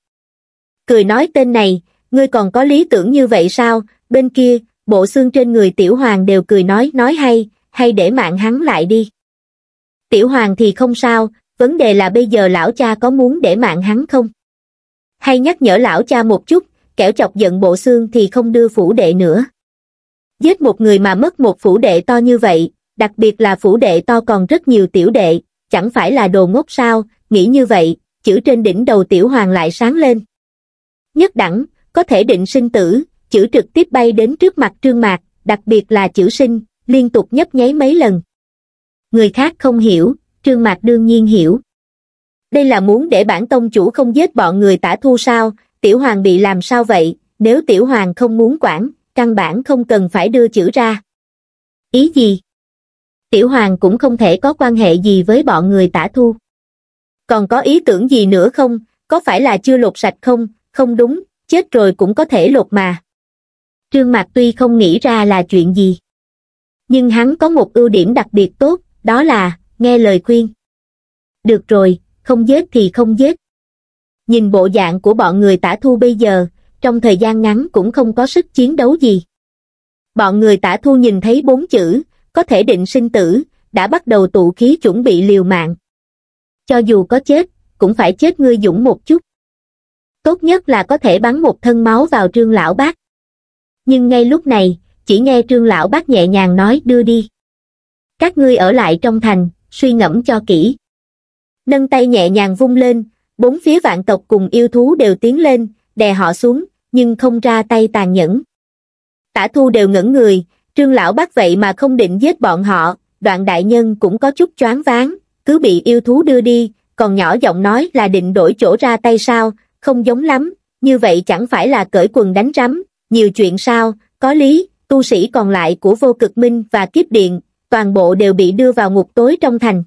cười nói tên này ngươi còn có lý tưởng như vậy sao bên kia bộ xương trên người tiểu hoàng đều cười nói nói hay hay để mạng hắn lại đi tiểu hoàng thì không sao vấn đề là bây giờ lão cha có muốn để mạng hắn không hay nhắc nhở lão cha một chút kẻo chọc giận bộ xương thì không đưa phủ đệ nữa giết một người mà mất một phủ đệ to như vậy đặc biệt là phủ đệ to còn rất nhiều tiểu đệ chẳng phải là đồ ngốc sao nghĩ như vậy chữ trên đỉnh đầu tiểu hoàng lại sáng lên nhất đẳng có thể định sinh tử chữ trực tiếp bay đến trước mặt trương mạc đặc biệt là chữ sinh liên tục nhấp nháy mấy lần người khác không hiểu Trương Mạc đương nhiên hiểu. Đây là muốn để bản tông chủ không giết bọn người tả thu sao, tiểu hoàng bị làm sao vậy, nếu tiểu hoàng không muốn quản, căn bản không cần phải đưa chữ ra. Ý gì? Tiểu hoàng cũng không thể có quan hệ gì với bọn người tả thu. Còn có ý tưởng gì nữa không, có phải là chưa lột sạch không, không đúng, chết rồi cũng có thể lột mà. Trương Mạc tuy không nghĩ ra là chuyện gì, nhưng hắn có một ưu điểm đặc biệt tốt, đó là nghe lời khuyên. Được rồi, không giết thì không giết. Nhìn bộ dạng của bọn người tả thu bây giờ, trong thời gian ngắn cũng không có sức chiến đấu gì. Bọn người tả thu nhìn thấy bốn chữ, có thể định sinh tử, đã bắt đầu tụ khí chuẩn bị liều mạng. Cho dù có chết, cũng phải chết ngươi dũng một chút. Tốt nhất là có thể bắn một thân máu vào trương lão bác. Nhưng ngay lúc này, chỉ nghe trương lão bác nhẹ nhàng nói đưa đi. Các ngươi ở lại trong thành, suy ngẫm cho kỹ. Nâng tay nhẹ nhàng vung lên, bốn phía vạn tộc cùng yêu thú đều tiến lên, đè họ xuống, nhưng không ra tay tàn nhẫn. Tả thu đều ngẩn người, trương lão bắt vậy mà không định giết bọn họ, đoạn đại nhân cũng có chút choáng váng, cứ bị yêu thú đưa đi, còn nhỏ giọng nói là định đổi chỗ ra tay sao, không giống lắm, như vậy chẳng phải là cởi quần đánh rắm, nhiều chuyện sao, có lý, tu sĩ còn lại của vô cực minh và kiếp điện toàn bộ đều bị đưa vào ngục tối trong thành.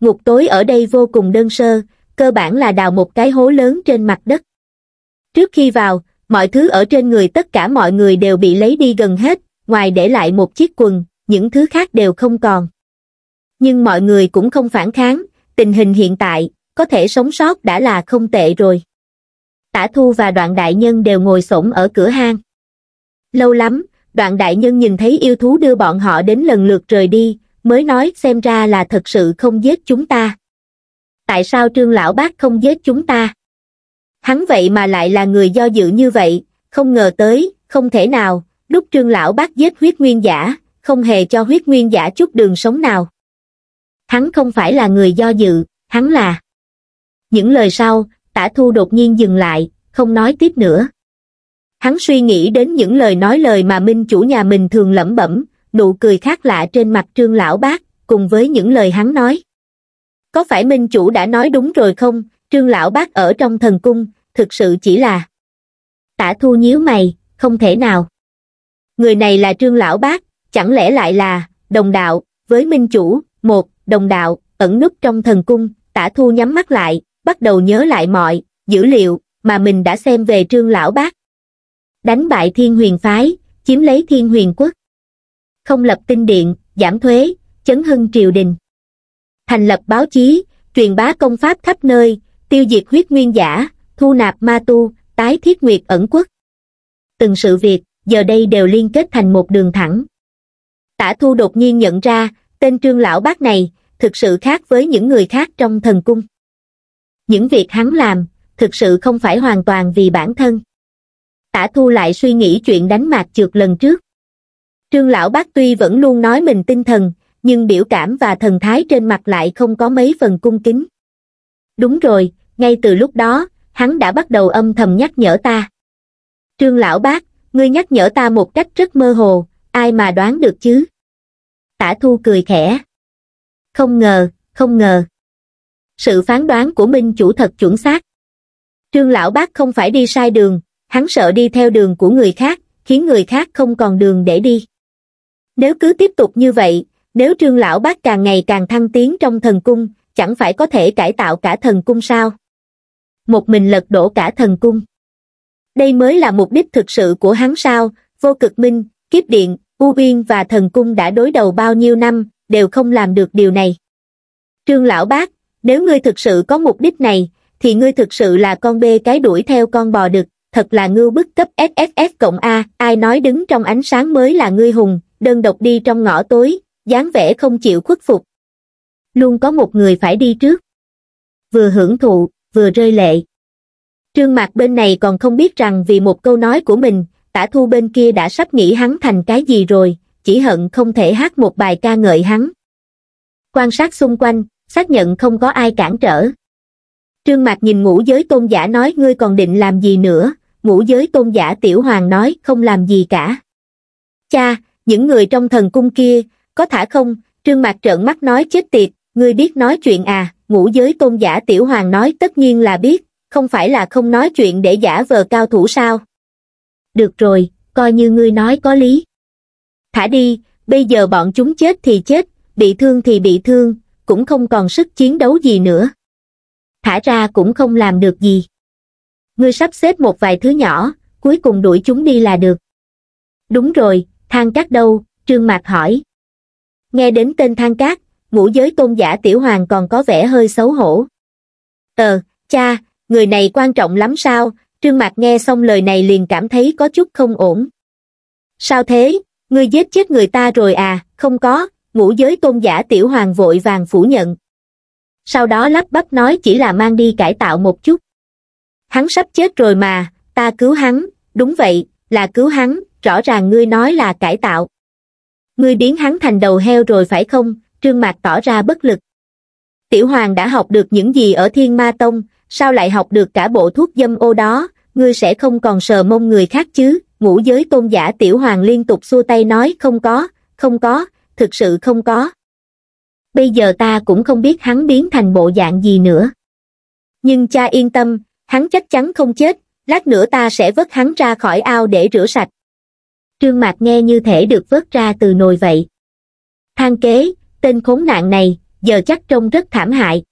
Ngục tối ở đây vô cùng đơn sơ, cơ bản là đào một cái hố lớn trên mặt đất. Trước khi vào, mọi thứ ở trên người tất cả mọi người đều bị lấy đi gần hết, ngoài để lại một chiếc quần, những thứ khác đều không còn. Nhưng mọi người cũng không phản kháng, tình hình hiện tại, có thể sống sót đã là không tệ rồi. Tả Thu và Đoạn Đại Nhân đều ngồi xổm ở cửa hang. Lâu lắm, đoạn đại nhân nhìn thấy yêu thú đưa bọn họ đến lần lượt rời đi, mới nói xem ra là thật sự không giết chúng ta. Tại sao trương lão bác không giết chúng ta? Hắn vậy mà lại là người do dự như vậy, không ngờ tới, không thể nào, lúc trương lão bác giết huyết nguyên giả, không hề cho huyết nguyên giả chút đường sống nào. Hắn không phải là người do dự, hắn là... Những lời sau, tả thu đột nhiên dừng lại, không nói tiếp nữa. Hắn suy nghĩ đến những lời nói lời mà minh chủ nhà mình thường lẩm bẩm, nụ cười khác lạ trên mặt trương lão bác, cùng với những lời hắn nói. Có phải minh chủ đã nói đúng rồi không, trương lão bác ở trong thần cung, thực sự chỉ là... Tả thu nhíu mày, không thể nào. Người này là trương lão bác, chẳng lẽ lại là, đồng đạo, với minh chủ, một, đồng đạo, ẩn núp trong thần cung, tả thu nhắm mắt lại, bắt đầu nhớ lại mọi, dữ liệu, mà mình đã xem về trương lão bác đánh bại thiên huyền phái, chiếm lấy thiên huyền quốc. Không lập tinh điện, giảm thuế, chấn hưng triều đình. Thành lập báo chí, truyền bá công pháp khắp nơi, tiêu diệt huyết nguyên giả, thu nạp ma tu, tái thiết nguyệt ẩn quốc. Từng sự việc, giờ đây đều liên kết thành một đường thẳng. Tả thu đột nhiên nhận ra, tên trương lão bác này, thực sự khác với những người khác trong thần cung. Những việc hắn làm, thực sự không phải hoàn toàn vì bản thân tả thu lại suy nghĩ chuyện đánh mạc trượt lần trước. Trương lão bác tuy vẫn luôn nói mình tinh thần, nhưng biểu cảm và thần thái trên mặt lại không có mấy phần cung kính. Đúng rồi, ngay từ lúc đó, hắn đã bắt đầu âm thầm nhắc nhở ta. Trương lão bác, ngươi nhắc nhở ta một cách rất mơ hồ, ai mà đoán được chứ? Tả thu cười khẽ. Không ngờ, không ngờ. Sự phán đoán của Minh chủ thật chuẩn xác. Trương lão bác không phải đi sai đường, hắn sợ đi theo đường của người khác, khiến người khác không còn đường để đi. Nếu cứ tiếp tục như vậy, nếu trương lão bác càng ngày càng thăng tiến trong thần cung, chẳng phải có thể cải tạo cả thần cung sao? Một mình lật đổ cả thần cung. Đây mới là mục đích thực sự của hắn sao, vô cực minh, kiếp điện, u biên và thần cung đã đối đầu bao nhiêu năm, đều không làm được điều này. Trương lão bác, nếu ngươi thực sự có mục đích này, thì ngươi thực sự là con bê cái đuổi theo con bò được thật là ngưu bức cấp sss cộng a ai nói đứng trong ánh sáng mới là ngươi hùng đơn độc đi trong ngõ tối dáng vẻ không chịu khuất phục luôn có một người phải đi trước vừa hưởng thụ vừa rơi lệ trương mạc bên này còn không biết rằng vì một câu nói của mình tả thu bên kia đã sắp nghĩ hắn thành cái gì rồi chỉ hận không thể hát một bài ca ngợi hắn quan sát xung quanh xác nhận không có ai cản trở trương mạc nhìn ngũ giới tôn giả nói ngươi còn định làm gì nữa ngũ giới tôn giả tiểu hoàng nói không làm gì cả. Cha, những người trong thần cung kia, có thả không? Trương Mạc trợn mắt nói chết tiệt, ngươi biết nói chuyện à, ngũ giới tôn giả tiểu hoàng nói tất nhiên là biết, không phải là không nói chuyện để giả vờ cao thủ sao. Được rồi, coi như ngươi nói có lý. Thả đi, bây giờ bọn chúng chết thì chết, bị thương thì bị thương, cũng không còn sức chiến đấu gì nữa. Thả ra cũng không làm được gì ngươi sắp xếp một vài thứ nhỏ, cuối cùng đuổi chúng đi là được. Đúng rồi, thang cát đâu, Trương Mạc hỏi. Nghe đến tên thang cát, ngũ giới tôn giả tiểu hoàng còn có vẻ hơi xấu hổ. Ờ, cha, người này quan trọng lắm sao, Trương Mạc nghe xong lời này liền cảm thấy có chút không ổn. Sao thế, ngươi giết chết người ta rồi à, không có, ngũ giới tôn giả tiểu hoàng vội vàng phủ nhận. Sau đó lắp bắp nói chỉ là mang đi cải tạo một chút hắn sắp chết rồi mà ta cứu hắn đúng vậy là cứu hắn rõ ràng ngươi nói là cải tạo ngươi biến hắn thành đầu heo rồi phải không trương mạc tỏ ra bất lực tiểu hoàng đã học được những gì ở thiên ma tông sao lại học được cả bộ thuốc dâm ô đó ngươi sẽ không còn sờ mông người khác chứ ngũ giới tôn giả tiểu hoàng liên tục xua tay nói không có không có thực sự không có bây giờ ta cũng không biết hắn biến thành bộ dạng gì nữa nhưng cha yên tâm hắn chắc chắn không chết lát nữa ta sẽ vớt hắn ra khỏi ao để rửa sạch trương mạc nghe như thể được vớt ra từ nồi vậy thang kế tên khốn nạn này giờ chắc trông rất thảm hại